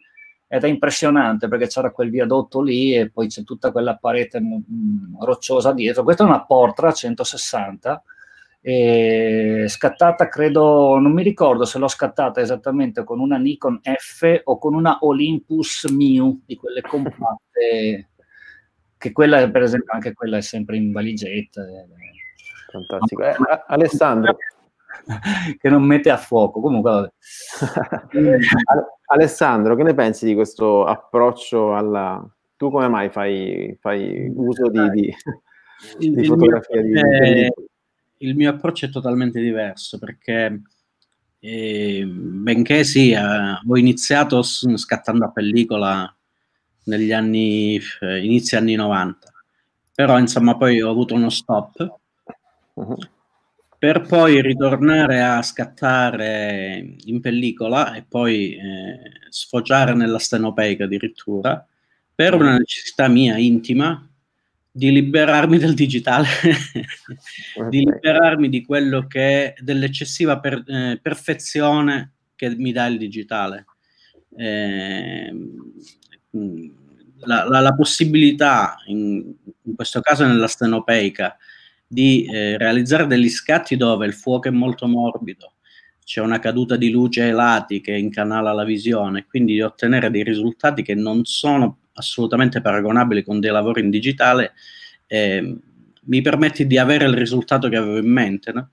ed è impressionante perché c'era quel viadotto lì e poi c'è tutta quella parete mm, mm, rocciosa dietro. Questa è una portra a 160 scattata credo non mi ricordo se l'ho scattata esattamente con una Nikon F o con una Olympus Mew di quelle compatte che quella per esempio anche quella è sempre in valigetta eh. fantastico eh, Alessandro eh, che non mette a fuoco. Comunque, Alessandro, che ne pensi di questo approccio alla... Tu come mai fai, fai uso di, di, il, di fotografia? Il mio, di... il mio approccio è totalmente diverso perché eh, benché sì, eh, ho iniziato scattando a pellicola negli anni, eh, inizi anni 90, però insomma poi ho avuto uno stop uh-huh per poi ritornare a scattare in pellicola e poi eh, sfoggiare nella stenopeica addirittura, per una necessità mia intima di liberarmi del digitale, di liberarmi di quello che dell'eccessiva per, eh, perfezione che mi dà il digitale. Eh, la, la, la, possibilità, in, in questo caso nella stenopeica, di eh, realizzare degli scatti dove il fuoco è molto morbido, c'è una caduta di luce ai lati che incanala la visione, quindi di ottenere dei risultati che non sono assolutamente paragonabili con dei lavori in digitale, eh, mi permette di avere il risultato che avevo in mente, no?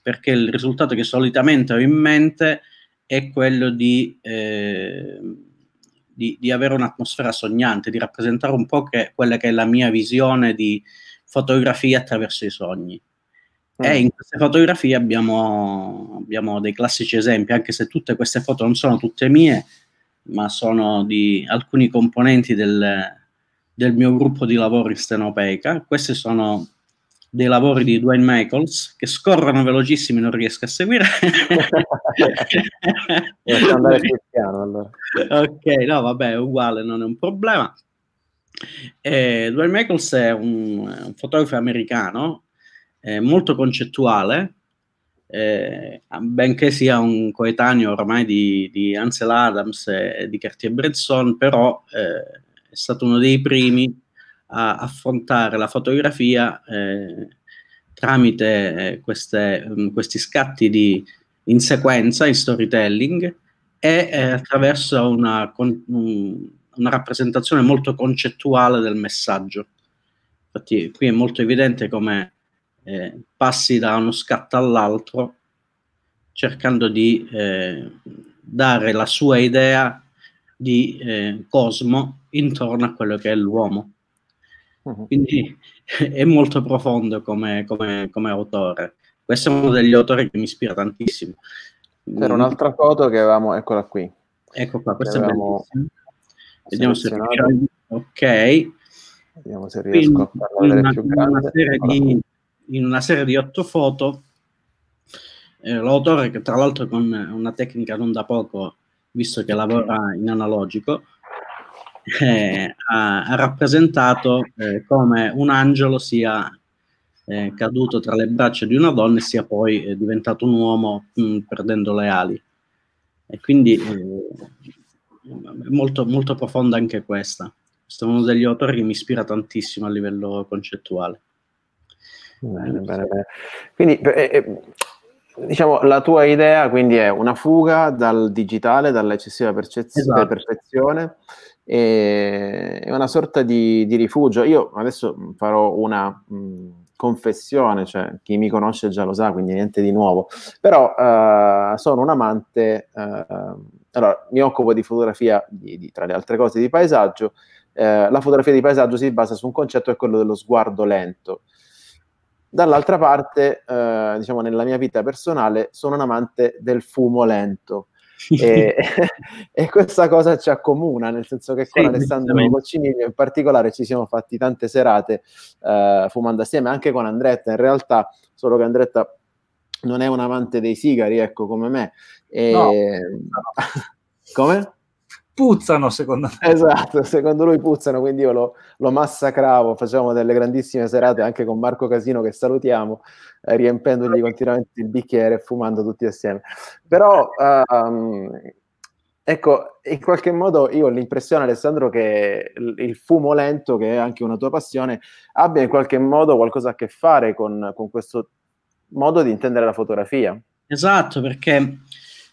perché il risultato che solitamente ho in mente è quello di, eh, di, di avere un'atmosfera sognante, di rappresentare un po' che, quella che è la mia visione di, fotografie attraverso i sogni. Mm. E eh, in queste fotografie abbiamo, abbiamo, dei classici esempi, anche se tutte queste foto non sono tutte mie, ma sono di alcuni componenti del, del mio gruppo di lavoro in Stenopeica. Questi sono dei lavori di Dwayne Michaels che scorrono velocissimi, non riesco a seguire. piano, allora. Ok, no, vabbè, è uguale, non è un problema. Eh, Dwayne Michaels è un, un fotografo americano eh, molto concettuale, eh, benché sia un coetaneo ormai di, di Ansel Adams e di cartier Bredson, però eh, è stato uno dei primi a affrontare la fotografia eh, tramite eh, queste, mm, questi scatti di, in sequenza, in storytelling, e eh, attraverso una... Con, mh, una rappresentazione molto concettuale del messaggio. Infatti qui è molto evidente come eh, passi da uno scatto all'altro cercando di eh, dare la sua idea di eh, cosmo intorno a quello che è l'uomo. Mhm. Quindi è molto profondo come, come, come autore. Questo è uno degli autori che mi ispira tantissimo. C'era un'altra foto che avevamo, eccola qui. Ecco qua, questa avevamo... è bellissima Vediamo se riuscirò. Ok. Vediamo se riesco Quindi, a farlo vedere più grande. di, in una serie di otto foto, eh, l'autore, che tra l'altro con una tecnica non da poco, visto che lavora in analogico, eh, ha, ha, rappresentato eh, come un angelo sia eh, caduto tra le braccia di una donna e sia poi eh, diventato un uomo mh, mm, perdendo le ali. E quindi eh, molto, molto profonda anche questa. Questo è uno degli autori che mi ispira tantissimo a livello concettuale. Bene, bene, bene. Quindi, eh, eh, diciamo, la tua idea quindi è una fuga dal digitale, dall'eccessiva percez- esatto. perfezione, è una sorta di, di, rifugio. Io adesso mm, farò una mh, mm, confessione, cioè chi mi conosce già lo sa, quindi niente di nuovo, però eh, sono un amante eh, allora, mi occupo di fotografia, di, di, tra le altre cose, di paesaggio. Eh, la fotografia di paesaggio si basa su un concetto che è quello dello sguardo lento. Dall'altra parte, eh, diciamo, nella mia vita personale, sono un amante del fumo lento. e, e, questa cosa ci accomuna, nel senso che con sì, Alessandro Boccinini in particolare ci siamo fatti tante serate eh, fumando assieme, anche con Andretta in realtà, solo che Andretta non è un amante dei sigari, ecco, come me. E... No, come? Puzzano, secondo me. Esatto, secondo lui puzzano, quindi io lo, lo massacravo, facevamo delle grandissime serate anche con Marco Casino, che salutiamo, eh, riempendogli continuamente il bicchiere e fumando tutti assieme. Però... Um, Ecco, in qualche modo io ho l'impressione, Alessandro, che il fumo lento, che è anche una tua passione, abbia in qualche modo qualcosa a che fare con, con questo modo di intendere la fotografia. Esatto, perché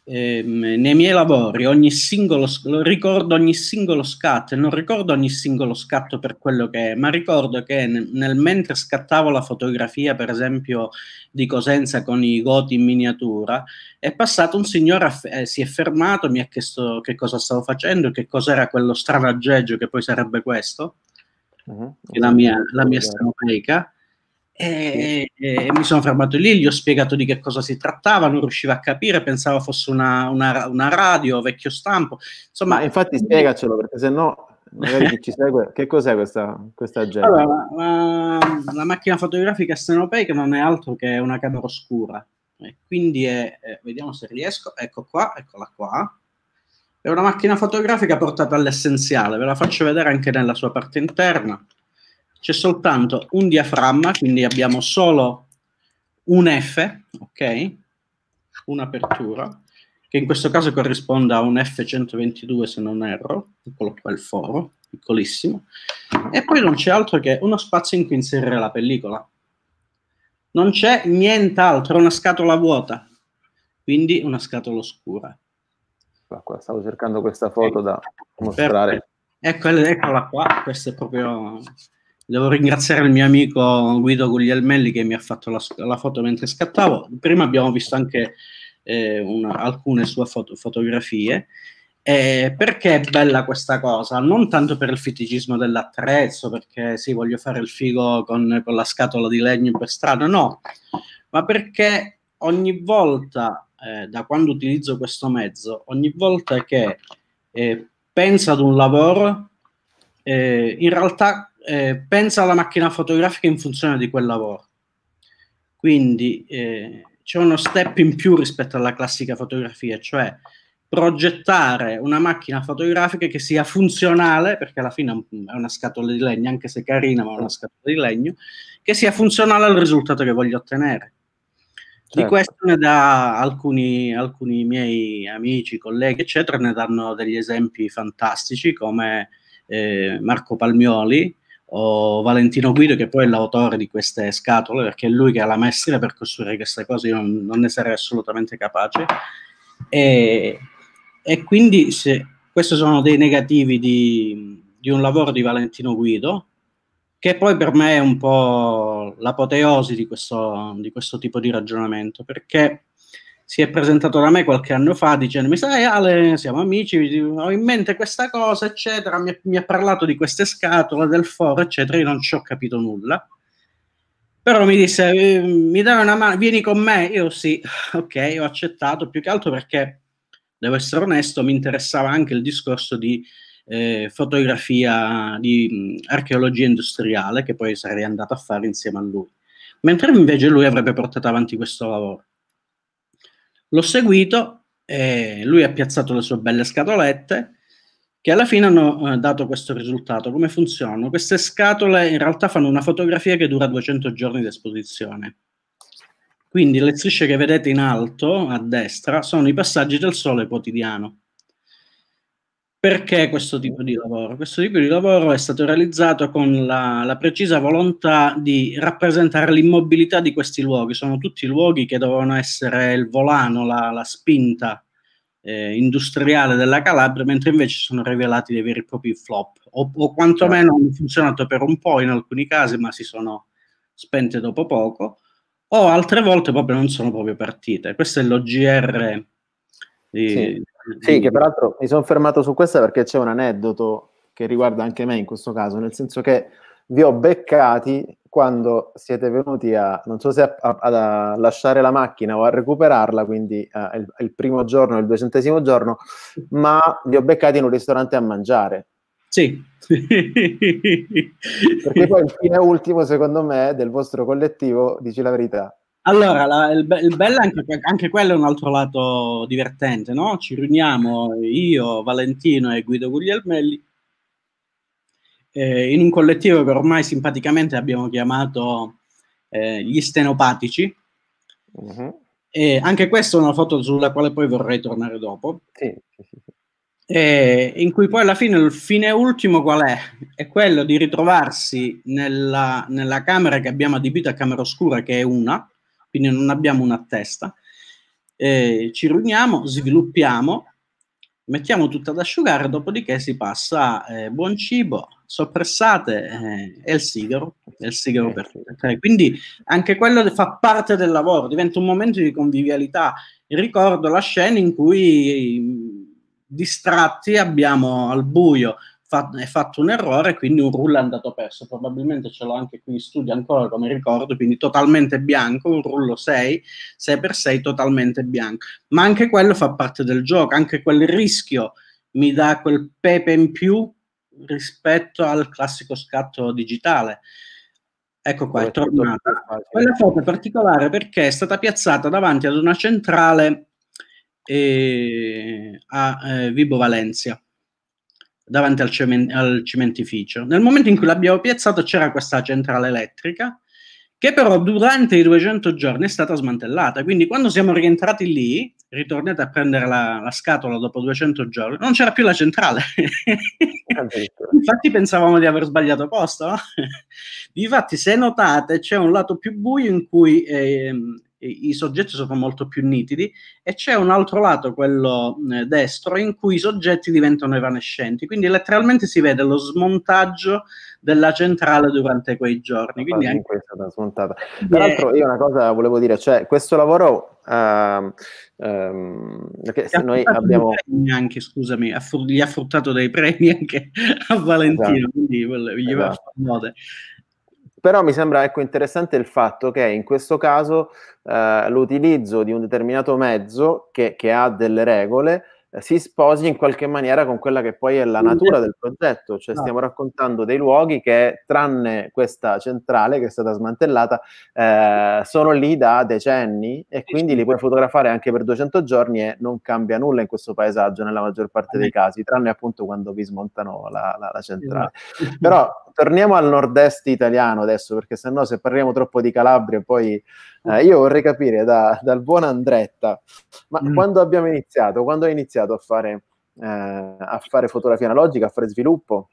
ehm, nei miei lavori ogni singolo, ricordo ogni singolo scatto, e non ricordo ogni singolo scatto per quello che è, ma ricordo che nel, nel mentre scattavo la fotografia, per esempio, di Cosenza con i goti in miniatura, è passato un signore, eh, si è fermato, mi ha chiesto che cosa stavo facendo, che cos'era quello stranaggeggio che poi sarebbe questo, uh-huh. la mia, la mia uh-huh. E, e, mi sono fermato lì, gli ho spiegato di che cosa si trattava, non riusciva a capire, pensava fosse una, una, una radio, vecchio stampo. Insomma, Ma infatti eh, spiegacelo perché se no magari chi ci segue, che cos'è questa, questa agenda? Allora, la, la, la, macchina fotografica stenopeica non è altro che una camera oscura, e quindi è, eh, vediamo se riesco, ecco qua, eccola qua, è una macchina fotografica portata all'essenziale, ve la faccio vedere anche nella sua parte interna c'è soltanto un diaframma, quindi abbiamo solo un F, ok? Un'apertura, che in questo caso corrisponde a un F122 se non erro, eccolo qua il foro, piccolissimo, e poi non c'è altro che uno spazio in cui inserire la pellicola. Non c'è nient'altro, una scatola vuota, quindi una scatola oscura. stavo cercando questa foto da mostrare. Ecco, eccola qua, questa è proprio Devo ringraziare il mio amico Guido Guglielmelli che mi ha fatto la, la foto mentre scattavo. Prima abbiamo visto anche eh, una, alcune sue foto, fotografie. Eh, perché è bella questa cosa? Non tanto per il feticismo dell'attrezzo, perché sì, voglio fare il figo con, con la scatola di legno per strada, no, ma perché ogni volta, eh, da quando utilizzo questo mezzo, ogni volta che eh, penso ad un lavoro, eh, in realtà eh, pensa alla macchina fotografica in funzione di quel lavoro. Quindi eh, c'è uno step in più rispetto alla classica fotografia, cioè progettare una macchina fotografica che sia funzionale, perché alla fine è una scatola di legno, anche se carina, ma è una scatola di legno, che sia funzionale al risultato che voglio ottenere. Certo. Di questo ne da alcuni, alcuni, miei amici, colleghi, eccetera, ne danno degli esempi fantastici come eh, Marco Palmioli, o Valentino Guido, che poi è l'autore di queste scatole, perché è lui che ha la maestria per costruire queste cose, io non, non ne sarei assolutamente capace. E, e quindi se, questi sono dei negativi di, di, un lavoro di Valentino Guido, che poi per me è un po' l'apoteosi di questo, di questo tipo di ragionamento, perché si è presentato da me qualche anno fa dicendo: Mi sai, Ale, siamo amici, ho in mente questa cosa, eccetera. Mi, mi ha parlato di queste scatole, del foro, eccetera. Io non ci ho capito nulla. Però mi disse: ehm, Mi dai una mano, vieni con me. Io sì, ok, ho accettato più che altro perché devo essere onesto, mi interessava anche il discorso di eh, fotografia, di mh, archeologia industriale, che poi sarei andato a fare insieme a lui. Mentre invece lui avrebbe portato avanti questo lavoro. L'ho seguito e lui ha piazzato le sue belle scatolette che alla fine hanno eh, dato questo risultato. Come funzionano? Queste scatole in realtà fanno una fotografia che dura 200 giorni di esposizione. Quindi le strisce che vedete in alto a destra sono i passaggi del sole quotidiano. Perché questo tipo di lavoro? Questo tipo di lavoro è stato realizzato con la, la precisa volontà di rappresentare l'immobilità di questi luoghi. Sono tutti luoghi che dovevano essere il volano, la, la spinta eh, industriale della Calabria, mentre invece sono rivelati dei veri e propri flop, o, o quantomeno certo. hanno funzionato per un po' in alcuni casi, ma si sono spente dopo poco, o altre volte proprio non sono proprio partite. Questo è l'OGR di, sì. Sì, che peraltro mi sono fermato su questa perché c'è un aneddoto che riguarda anche me in questo caso, nel senso che vi ho beccati quando siete venuti a, non so se a, a, a lasciare la macchina o a recuperarla, quindi eh, il, il, primo giorno, il duecentesimo giorno, ma vi ho beccati in un ristorante a mangiare. Sì. Perché poi il fine ultimo, secondo me, del vostro collettivo, dici la verità, allora, la, il, be- il, bello anche, anche quello è un altro lato divertente, no? Ci riuniamo io, Valentino e Guido Guglielmelli eh, in un collettivo che ormai simpaticamente abbiamo chiamato eh, gli stenopatici. Uh-huh. E anche questa è una foto sulla quale poi vorrei tornare dopo. Sì, sì, in cui poi alla fine il fine ultimo qual è? È quello di ritrovarsi nella, nella camera che abbiamo adibito a camera oscura, che è una, quindi non abbiamo una testa. Eh, ci riuniamo, sviluppiamo, mettiamo tutto ad asciugare, dopodiché si passa eh, buon cibo, soppressate eh, e il sigaro, il sigaro per tutte. Quindi anche quello fa parte del lavoro, diventa un momento di convivialità. Ricordo la scena in cui mm, distratti abbiamo al buio è fatto un errore, quindi un rullo è andato perso. Probabilmente ce l'ho anche qui in studio ancora come ricordo, quindi totalmente bianco, un rullo 6, 6x6 totalmente bianco. Ma anche quello fa parte del gioco, anche quel rischio mi dà quel pepe in più rispetto al classico scatto digitale. Ecco qua, è tornata. Quella foto è particolare perché è stata piazzata davanti ad una centrale eh, a eh, Vibo Valencia davanti al, cement- al cementificio. Nel momento in cui l'abbiamo piazzato c'era questa centrale elettrica che però durante i 200 giorni è stata smantellata. Quindi quando siamo rientrati lì, ritornate a prendere la, la scatola dopo 200 giorni, non c'era più la centrale. Infatti pensavamo di aver sbagliato posto. Infatti se notate, c'è un lato più buio in cui eh, i, soggetti sono molto più nitidi e c'è un altro lato, quello eh, destro, in cui i soggetti diventano evanescenti, quindi letteralmente si vede lo smontaggio della centrale durante quei giorni. Quindi ah, anche... è stata smontata. Eh. Tra l'altro io una cosa volevo dire, cioè questo lavoro... Uh, um, se noi abbiamo anche scusami ha fur... gli ha fruttato dei premi anche a Valentino esatto. quindi gli esatto. va a fare però mi sembra ecco, interessante il fatto che in questo caso eh, l'utilizzo di un determinato mezzo che, che ha delle regole eh, si sposi in qualche maniera con quella che poi è la natura del progetto, cioè ah. stiamo raccontando dei luoghi che tranne questa centrale che è stata smantellata eh, sono lì da decenni e quindi li puoi fotografare anche per 200 giorni e non cambia nulla in questo paesaggio nella maggior parte dei casi, tranne appunto quando vi smontano la, la, la esatto. centrale. Però torniamo al nord-est italiano adesso, perché sennò se parliamo troppo di Calabria, poi eh, mm. io vorrei capire da, dal buon Andretta, ma mm. quando abbiamo iniziato, quando hai iniziato a fare, eh, a fare fotografia analogica, a fare sviluppo?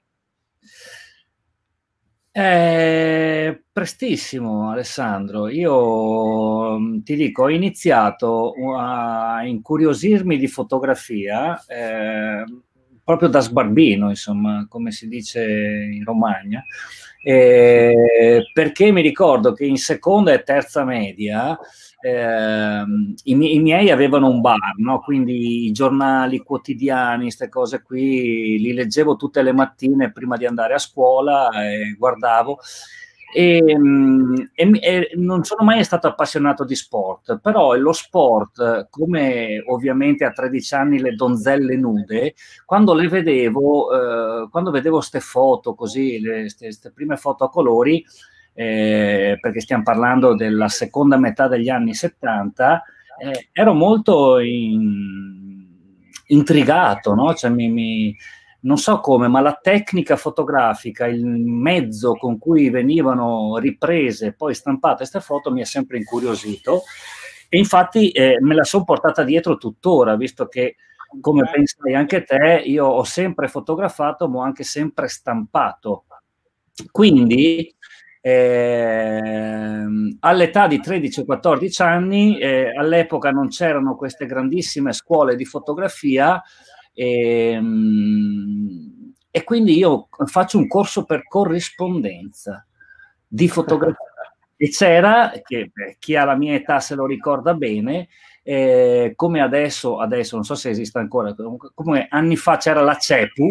Eh, prestissimo Alessandro, io mm, ti dico, ho iniziato uh, a incuriosirmi di fotografia eh, proprio da sbarbino, insomma, come si dice in Romagna, eh, perché mi ricordo che in seconda e terza media eh, i, mie- i, miei avevano un bar, no? quindi i giornali quotidiani, queste cose qui, li leggevo tutte le mattine prima di andare a scuola e guardavo Ehm, e, e, e, non sono mai stato appassionato di sport, però lo sport, come ovviamente a 13 anni le donzelle nude, quando le vedevo, eh, quando vedevo queste foto così, queste prime foto a colori, eh, perché stiamo parlando della seconda metà degli anni 70, eh, ero molto in, intrigato, no? Cioè, mi, mi, non so come, ma la tecnica fotografica, il mezzo con cui venivano riprese e poi stampate queste foto mi ha sempre incuriosito e infatti eh, me la sono portata dietro tuttora, visto che come pensai anche te, io ho sempre fotografato, ma ho anche sempre stampato. Quindi eh, all'età di 13-14 anni, eh, all'epoca non c'erano queste grandissime scuole di fotografia, e, ehm, e quindi io faccio un corso per corrispondenza di fotografia. E c'era, che, chi ha la mia età se lo ricorda bene, eh, come adesso, adesso, non so se esiste ancora, come anni fa c'era la CEPU,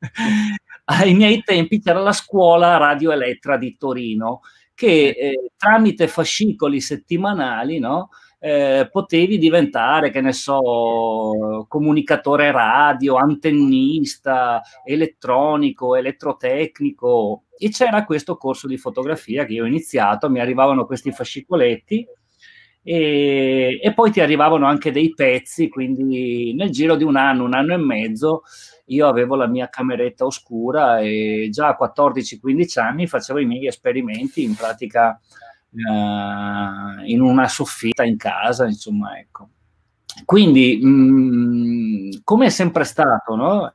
ai miei tempi c'era la scuola Radio Elettra di Torino, che eh, tramite fascicoli settimanali, no, eh, potevi diventare, che ne so, comunicatore radio, antennista, elettronico, elettrotecnico. E c'era questo corso di fotografia che io ho iniziato, mi arrivavano questi fascicoletti e, e, poi ti arrivavano anche dei pezzi, quindi nel giro di un anno, un anno e mezzo, io avevo la mia cameretta oscura e già a 14-15 anni facevo i miei esperimenti, in pratica eh, in una soffitta in casa, insomma, ecco. Quindi, mm, come è sempre stato, no?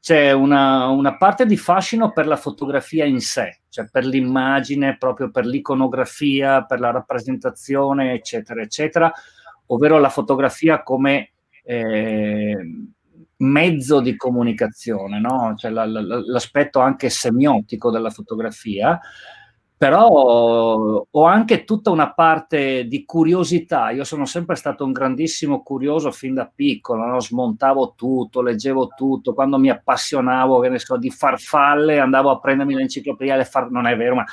c'è una, una, parte di fascino per la fotografia in sé, cioè per l'immagine, proprio per l'iconografia, per la rappresentazione, eccetera, eccetera, ovvero la fotografia come eh, mezzo di comunicazione, no? cioè la, la, l'aspetto anche semiotico della fotografia però ho anche tutta una parte di curiosità. Io sono sempre stato un grandissimo curioso fin da piccolo, no? smontavo tutto, leggevo tutto, quando mi appassionavo so, di farfalle andavo a prendermi l'enciclopedia, e far... non è vero, ma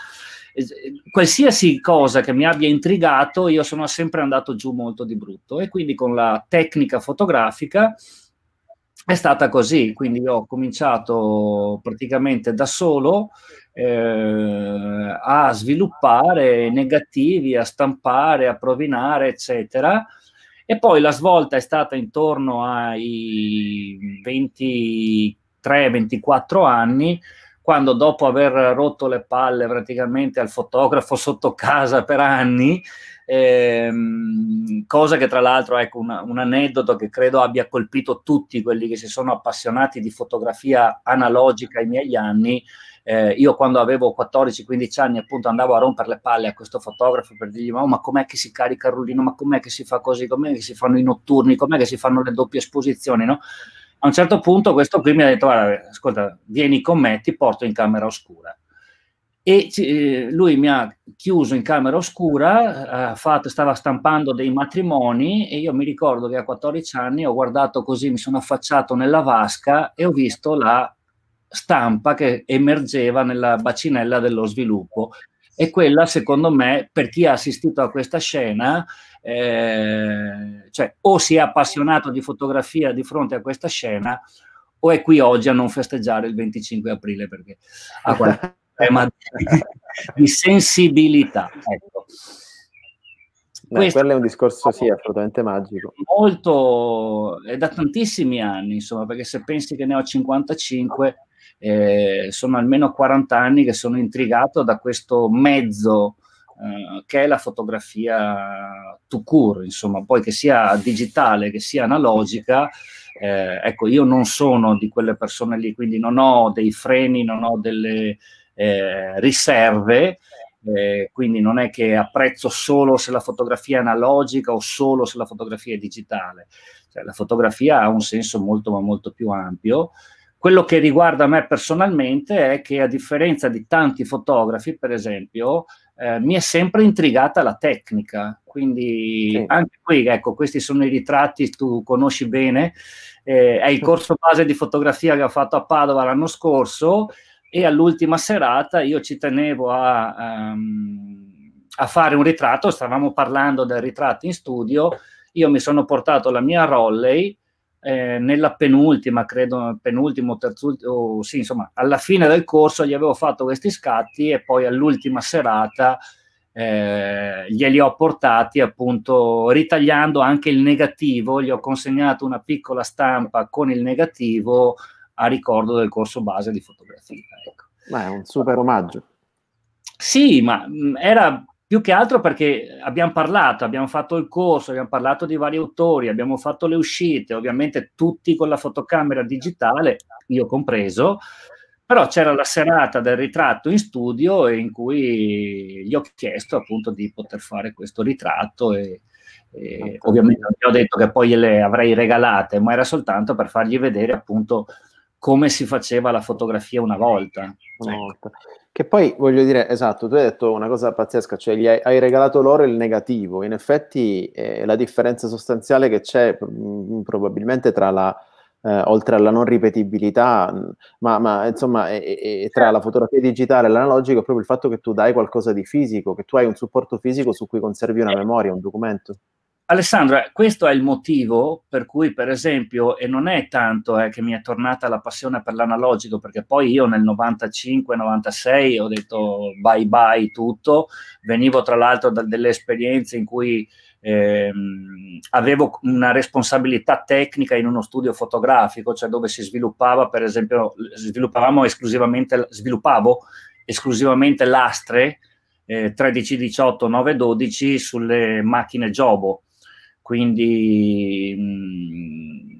qualsiasi cosa che mi abbia intrigato, io sono sempre andato giù molto di brutto e quindi con la tecnica fotografica è stata così, quindi ho cominciato praticamente da solo eh, a sviluppare negativi, a stampare, a provinare, eccetera. E poi la svolta è stata intorno ai 23-24 anni, quando dopo aver rotto le palle praticamente al fotografo sotto casa per anni, ehm, cosa che tra l'altro, ecco, una, un aneddoto che credo abbia colpito tutti quelli che si sono appassionati di fotografia analogica ai miei anni, eh, io quando avevo 14-15 anni appunto andavo a rompere le palle a questo fotografo per dirgli ma, oh, ma com'è che si carica il rullino, ma com'è che si fa così, com'è che si fanno i notturni, com'è che si fanno le doppie esposizioni, no? A un certo punto questo qui mi ha detto, ascolta, vieni con me, ti porto in camera oscura e eh, lui mi ha chiuso in camera oscura, fatto, stava stampando dei matrimoni e io mi ricordo che a 14 anni ho guardato così, mi sono affacciato nella vasca e ho visto la stampa che emergeva nella bacinella dello sviluppo. E quella, secondo me, per chi ha assistito a questa scena, eh, cioè o si è appassionato di fotografia di fronte a questa scena, o è qui oggi a non festeggiare il 25 aprile perché a qualche tema di, di sensibilità. Ecco. Beh, Questo quello è un discorso, sì, assolutamente magico. Molto, è da tantissimi anni, insomma, perché se pensi che ne ho 55, eh, sono almeno 40 anni che sono intrigato da questo mezzo eh, che è la fotografia to cure, insomma, poi che sia digitale, che sia analogica. Eh, ecco, io non sono di quelle persone lì, quindi non ho dei freni, non ho delle eh, riserve, eh, quindi non è che apprezzo solo se la fotografia è analogica o solo se la fotografia è digitale. Cioè, la fotografia ha un senso molto ma molto più ampio. Quello che riguarda me personalmente è che a differenza di tanti fotografi, per esempio, eh, mi è sempre intrigata la tecnica. Quindi sì. anche qui, ecco, questi sono i ritratti che tu conosci bene. Eh, è il corso base di fotografia che ho fatto a Padova l'anno scorso e all'ultima serata io ci tenevo a, um, a fare un ritratto, stavamo parlando del ritratto in studio, io mi sono portato la mia Rolley, eh, nella penultima, credo, penultimo, terzultimo, sì, insomma, alla fine del corso gli avevo fatto questi scatti e poi all'ultima serata eh, glieli ho portati appunto ritagliando anche il negativo, gli ho consegnato una piccola stampa con il negativo a ricordo del corso base di fotografia. Ecco. Ma è un super omaggio. Sì, ma mm, era più che altro perché abbiamo parlato, abbiamo fatto il corso, abbiamo parlato di vari autori, abbiamo fatto le uscite, ovviamente tutti con la fotocamera digitale, io compreso, però c'era la serata del ritratto in studio in cui gli ho chiesto appunto di poter fare questo ritratto e, e ovviamente non gli ho detto che poi le avrei regalate, ma era soltanto per fargli vedere appunto come si faceva la fotografia una volta. Una ecco. volta. Che poi voglio dire, esatto, tu hai detto una cosa pazzesca, cioè gli hai, hai regalato loro il negativo. In effetti eh, la differenza sostanziale che c'è mh, mm, probabilmente tra la, eh, oltre alla non ripetibilità, mm, ma, ma insomma, e, e tra la fotografia digitale e l'analogica, è proprio il fatto che tu dai qualcosa di fisico, che tu hai un supporto fisico su cui conservi una eh. memoria, un documento. Alessandra, questo è il motivo per cui, per esempio, e non è tanto eh, che mi è tornata la passione per l'analogico, perché poi io nel 95-96 ho detto bye bye tutto, venivo tra l'altro da delle esperienze in cui ehm, avevo una responsabilità tecnica in uno studio fotografico, cioè dove si sviluppava, per esempio, sviluppavamo esclusivamente, sviluppavo esclusivamente lastre eh, 13, 18, 9, 12 sulle macchine Jobo quindi mh,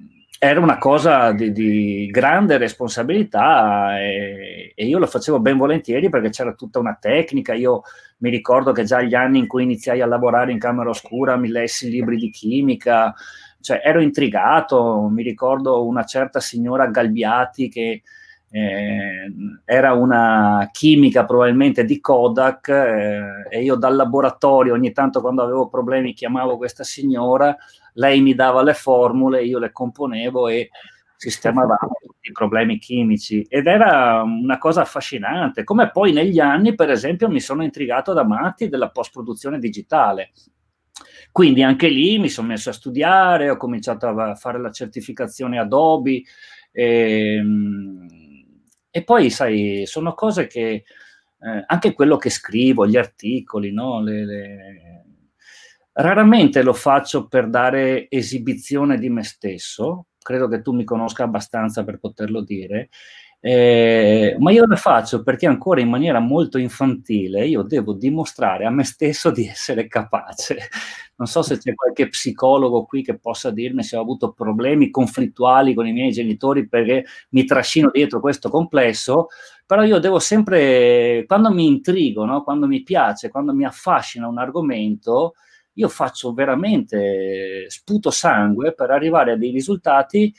mm, era una cosa di, di grande responsabilità e, e, io lo facevo ben volentieri perché c'era tutta una tecnica. Io mi ricordo che già gli anni in cui iniziai a lavorare in camera oscura mi lessi libri di chimica, cioè ero intrigato. Mi ricordo una certa signora Galbiati che eh, era una chimica probabilmente di Kodak eh, e io dal laboratorio ogni tanto quando avevo problemi chiamavo questa signora, lei mi dava le formule, io le componevo e sistemavamo i problemi chimici ed era una cosa affascinante, come poi negli anni per esempio mi sono intrigato da matti della post-produzione digitale. Quindi anche lì mi sono messo a studiare, ho cominciato a fare la certificazione Adobe. E, ehm, e poi, sai, sono cose che eh, anche quello che scrivo, gli articoli, no? le, le... raramente lo faccio per dare esibizione di me stesso, credo che tu mi conosca abbastanza per poterlo dire, eh, ma io lo faccio perché ancora in maniera molto infantile io devo dimostrare a me stesso di essere capace. Non so se c'è qualche psicologo qui che possa dirmi se ho avuto problemi conflittuali con i miei genitori perché mi trascino dietro questo complesso, però io devo sempre, quando mi intrigo, no? quando mi piace, quando mi affascina un argomento, io faccio veramente sputo sangue per arrivare a dei risultati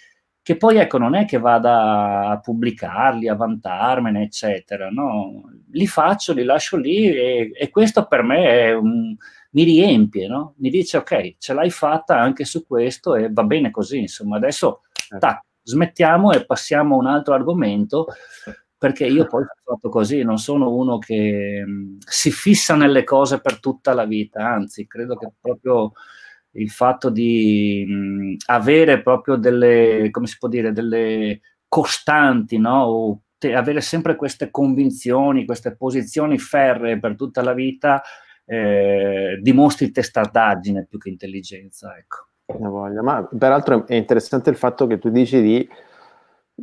che poi ecco non è che vada a pubblicarli, a vantarmene, eccetera, no? Li faccio, li lascio lì e, e questo per me un, mi riempie, no? Mi dice ok, ce l'hai fatta anche su questo e va bene così, insomma, adesso certo. tac, smettiamo e passiamo a un altro argomento perché io poi ho fatto così, non sono uno che mh, mm, si fissa nelle cose per tutta la vita, anzi, credo che proprio il fatto di mh, avere proprio delle, come si può dire, delle costanti, no? O te, avere sempre queste convinzioni, queste posizioni ferree per tutta la vita, eh, dimostri testardaggine più che intelligenza, ecco. Ma peraltro è interessante il fatto che tu dici di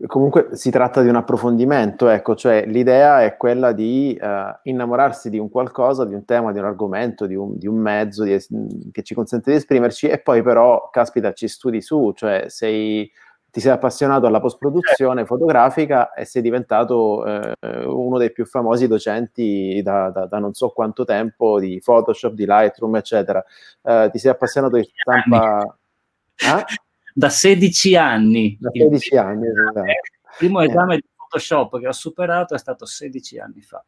comunque si tratta di un approfondimento, ecco, cioè l'idea è quella di eh, innamorarsi di un qualcosa, di un tema, di un argomento, di un, di un mezzo di es- che ci consente di esprimerci e poi però, caspita, ci studi su, cioè sei, ti sei appassionato alla post-produzione certo. fotografica e sei diventato eh, uno dei più famosi docenti da, da, da, non so quanto tempo di Photoshop, di Lightroom, eccetera. Eh, ti sei appassionato di stampa... Ah? da 16 anni. Da 16 anni, esatto. Il primo eh. esame di Photoshop che ho superato è stato 16 anni fa.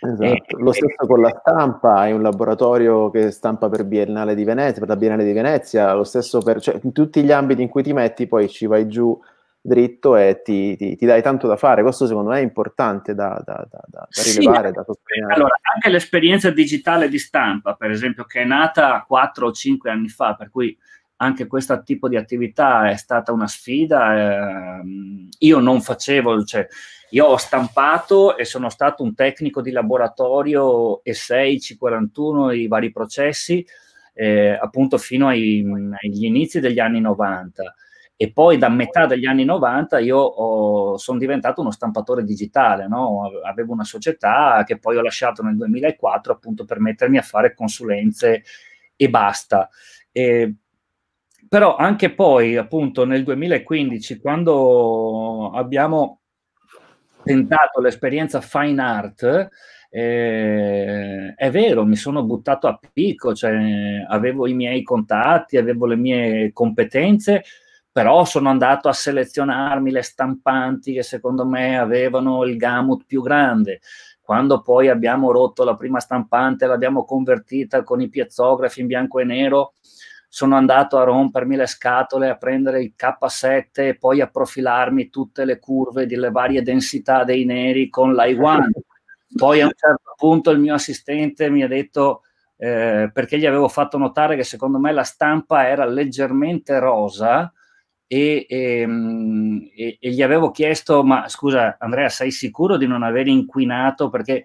Esatto. Eh, lo eh. stesso con la stampa, hai un laboratorio che stampa per, Venezia, per la Biennale di Venezia, lo stesso per cioè, in tutti gli ambiti in cui ti metti, poi ci vai giù dritto e ti, ti, ti dai tanto da fare. Questo secondo me è importante da, da, da, da rilevare, sì, da sottolineare. Allora, anche l'esperienza digitale di stampa, per esempio, che è nata 4 o 5 anni fa, per cui anche questo tipo di attività è stata una sfida. Eh, io non facevo, cioè, io ho stampato e sono stato un tecnico di laboratorio E6, C41, i vari processi, eh, appunto fino ai, agli inizi degli anni 90. E poi da metà degli anni 90 io sono diventato uno stampatore digitale, no? avevo una società che poi ho lasciato nel 2004 appunto per mettermi a fare consulenze e basta. E, però anche poi, appunto, nel 2015, quando abbiamo tentato l'esperienza fine art, eh, è vero, mi sono buttato a picco, cioè, avevo i miei contatti, avevo le mie competenze, però sono andato a selezionarmi le stampanti che secondo me avevano il gamut più grande. Quando poi abbiamo rotto la prima stampante, l'abbiamo convertita con i piezografi in bianco e nero, sono andato a rompermi le scatole, a prendere il K7 e poi a profilarmi tutte le curve delle varie densità dei neri con l'I1. Poi a un certo punto il mio assistente mi ha detto, eh, perché gli avevo fatto notare che secondo me la stampa era leggermente rosa, e, ehm, e, e, gli avevo chiesto: Ma scusa, Andrea, sei sicuro di non aver inquinato? Perché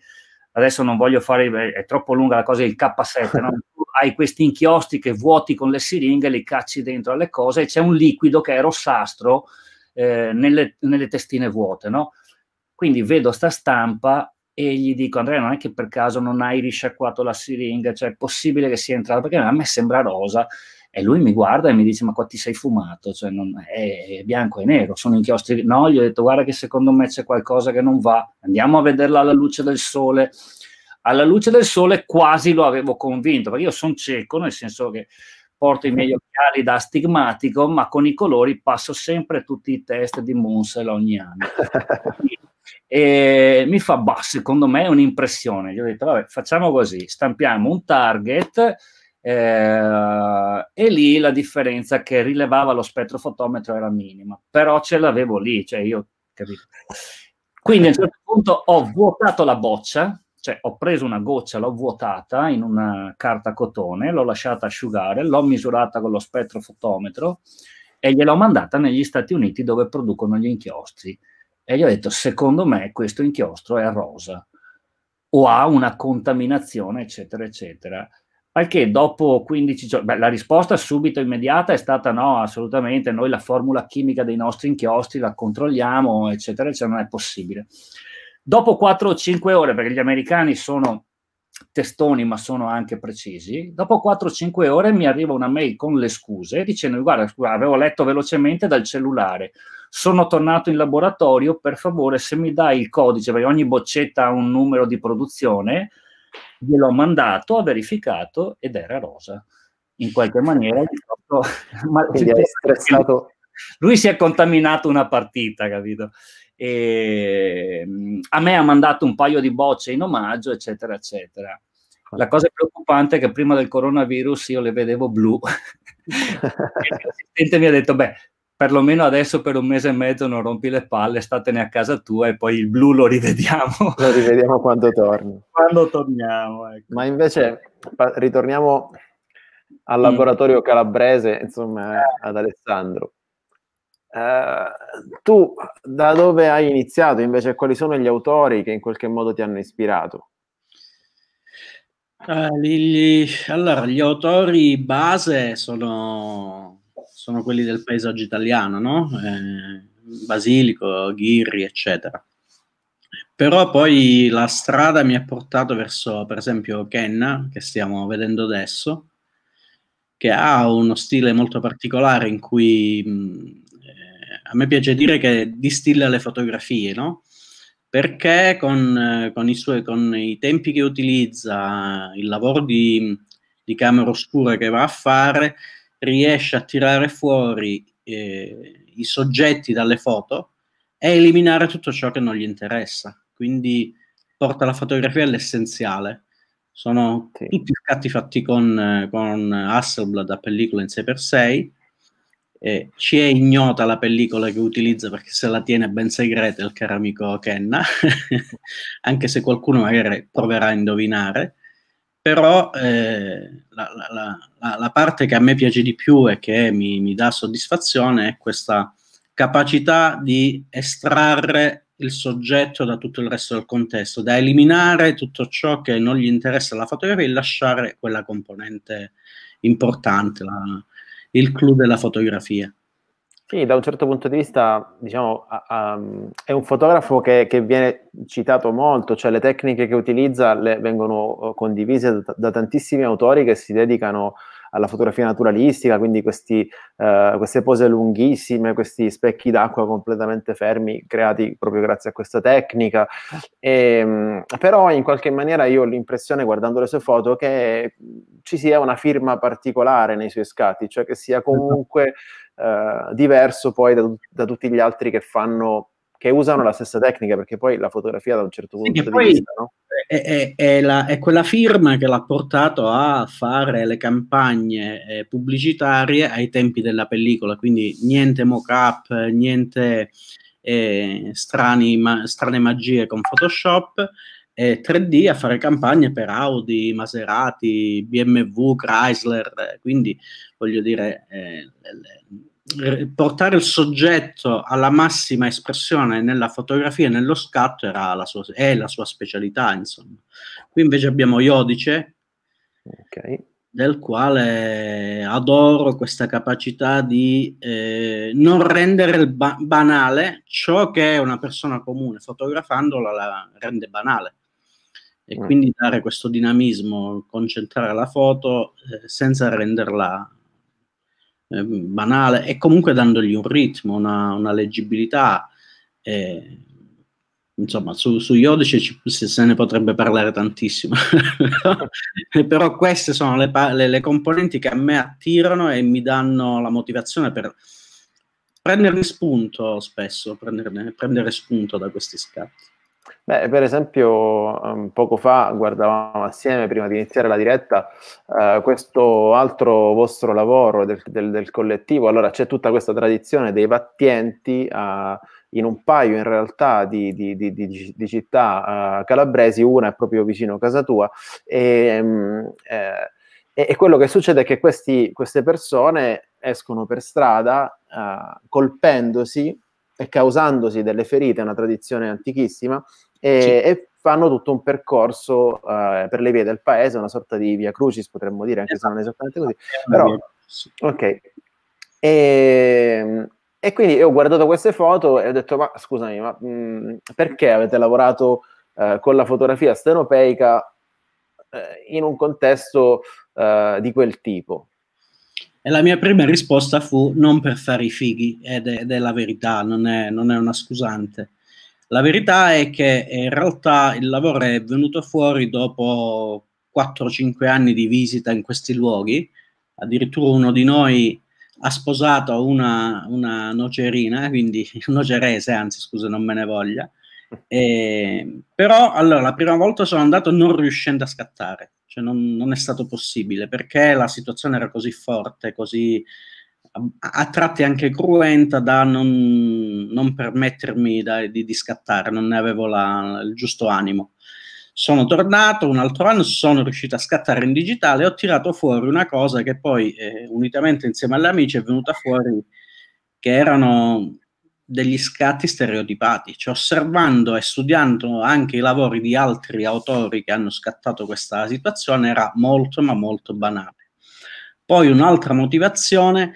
adesso non voglio fare, è troppo lunga la cosa, il K7, no? hai questi inchiostri che vuoti con le siringhe, li cacci dentro alle cose e c'è un liquido che è rossastro eh, nelle, nelle, testine vuote. No? Quindi vedo sta stampa e gli dico Andrea non è che per caso non hai risciacquato la siringa, cioè è possibile che sia entrata, perché a me sembra rosa e lui mi guarda e mi dice: Ma qua ti sei fumato? Cioè, non, è, è, bianco e nero, sono inchiostri. No, gli ho detto: Guarda, che secondo me c'è qualcosa che non va, andiamo a vederla alla luce del sole. Alla luce del sole quasi lo avevo convinto, perché io sono cieco, nel senso che porto i miei occhiali da astigmatico, ma con i colori passo sempre tutti i test di Munsell ogni anno. e mi fa, bah, secondo me è un'impressione. Gli ho detto, vabbè, facciamo così, stampiamo un target eh, e lì la differenza che rilevava lo spettrofotometro era minima, però ce l'avevo lì, cioè io capito. Quindi a un certo punto ho vuotato la boccia, cioè ho preso una goccia, l'ho vuotata in una carta cotone, l'ho lasciata asciugare, l'ho misurata con lo spettrofotometro e gliel'ho mandata negli Stati Uniti dove producono gli inchiostri. E gli ho detto, secondo me questo inchiostro è rosa o ha una contaminazione, eccetera, eccetera. Al che dopo 15 giorni, beh, la risposta subito immediata è stata no, assolutamente, noi la formula chimica dei nostri inchiostri la controlliamo, eccetera, eccetera, non è possibile. Dopo 4 o 5 ore, perché gli americani sono testoni ma sono anche precisi, dopo 4 o 5 ore mi arriva una mail con le scuse dicendo guarda, scusa, avevo letto velocemente dal cellulare, sono tornato in laboratorio, per favore se mi dai il codice, perché ogni boccetta ha un numero di produzione, gliel'ho mandato, ha verificato ed era rosa. In qualche maniera ma, lui si è contaminato una partita, capito? E, mm, a me ha mandato un paio di bocce in omaggio, eccetera, eccetera. La cosa preoccupante è che prima del coronavirus io le vedevo blu. il mi ha detto, beh, perlomeno adesso per un mese e mezzo non rompi le palle, statene a casa tua e poi il blu lo rivediamo. Lo rivediamo quando torni. Quando torniamo. Ecco. Ma invece ritorniamo al mm. laboratorio mm. calabrese, insomma, eh. ad Alessandro. Uh, tu da dove hai iniziato invece? Quali sono gli autori che in qualche modo ti hanno ispirato? Uh, gli, gli, allora, gli autori base sono sono quelli del paesaggio italiano, no? Eh, Basilico, Ghirri, eccetera. Però poi la strada mi ha portato verso, per esempio, Kenna, che stiamo vedendo adesso, che ha uno stile molto particolare in cui eh, a me piace dire che distilla le fotografie, no? Perché con, eh, con, i suoi, con i tempi che utilizza, il lavoro di, di camera oscura che va a fare, riesce a tirare fuori eh, i soggetti dalle foto e eliminare tutto ciò che non gli interessa. Quindi porta la fotografia all'essenziale. Sono sì. tutti scatti fatti con, eh, con Hasselblad da pellicola in 6x6. Eh, ci è ignota la pellicola che utilizza perché se la tiene ben segreta il caro amico Kenna, anche se qualcuno magari proverà a indovinare però eh, la, la, la, la, parte che a me piace di più e che mi, mi, dà soddisfazione è questa capacità di estrarre il soggetto da tutto il resto del contesto, da eliminare tutto ciò che non gli interessa alla fotografia e lasciare quella componente importante, il clou della fotografia. Sì, da un certo punto di vista, diciamo, um, è un fotografo che, che, viene citato molto, cioè le tecniche che utilizza le, vengono eh, condivise da, da, tantissimi autori che si dedicano alla fotografia naturalistica, quindi questi, uh, queste pose lunghissime, questi specchi d'acqua completamente fermi creati proprio grazie a questa tecnica. E, um, però in qualche maniera io ho l'impressione, guardando le sue foto, che ci sia una firma particolare nei suoi scatti, cioè che sia esatto. comunque... Eh, diverso poi da, da, tutti gli altri che fanno che usano la stessa tecnica, perché poi la fotografia da un certo punto sì, di poi... vista, no? È, è, la, è, quella firma che l'ha portato a fare le campagne eh, pubblicitarie ai tempi della pellicola, quindi niente mock-up, niente eh, strani, ma, strane magie con Photoshop, eh, 3D a fare campagne per Audi, Maserati, BMW, Chrysler, eh, quindi voglio dire, eh, portare il soggetto alla massima espressione nella fotografia e nello scatto era la sua, è la sua specialità, insomma. Qui invece abbiamo Iodice, okay. del quale adoro questa capacità di eh, non rendere ba- banale ciò che una persona comune fotografandola la rende banale e mm. quindi dare questo dinamismo, concentrare la foto eh, senza renderla eh, banale e comunque dandogli un ritmo, una, una leggibilità. Eh, insomma, su, su Iodice ci, se, se, ne potrebbe parlare tantissimo, però queste sono le, le, le, componenti che a me attirano e mi danno la motivazione per prenderne spunto spesso, prenderne, prendere spunto da questi scatti. Beh, per esempio, um, poco fa guardavamo assieme, prima di iniziare la diretta, uh, questo altro vostro lavoro del, del, del, collettivo. Allora, c'è tutta questa tradizione dei pattienti uh, eh, in un paio, in realtà, di, di, di, di città uh, calabresi, una è proprio vicino a casa tua, e, um, eh, e, quello che succede è che questi, queste persone escono per strada colpendosi e causandosi delle ferite, è una tradizione antichissima, e, sì. e fanno tutto un percorso uh, per le vie del paese, una sorta di via crucis potremmo dire, anche esatto. se non è esatto. esattamente così. Però, ok. E, ehm, e quindi ho guardato queste foto e ho detto, ma scusami, ma mh, mm, perché avete lavorato uh, con la fotografia stenopeica uh, in un contesto di quel tipo? E la mia prima risposta fu non per fare i fighi, ed è, ed è la verità, non è, non è una scusante la verità è che eh, in realtà il lavoro è venuto fuori dopo 4-5 anni di visita in questi luoghi, addirittura uno di noi ha sposato una, una nocerina, eh, quindi nocerese, anzi scusa non me ne voglia, eh, però allora, la prima volta sono andato non riuscendo a scattare, cioè non, non, è stato possibile perché la situazione era così forte, così a tratti anche cruenta da non, non permettermi da, di, di, scattare, non ne avevo la, il giusto animo. Sono tornato un altro anno, sono riuscito a scattare in digitale e ho tirato fuori una cosa che poi, eh, unitamente insieme agli amici è venuta fuori che erano degli scatti stereotipati, cioè osservando e studiando anche i lavori di altri autori che hanno scattato questa situazione era molto ma molto banale. Poi un'altra motivazione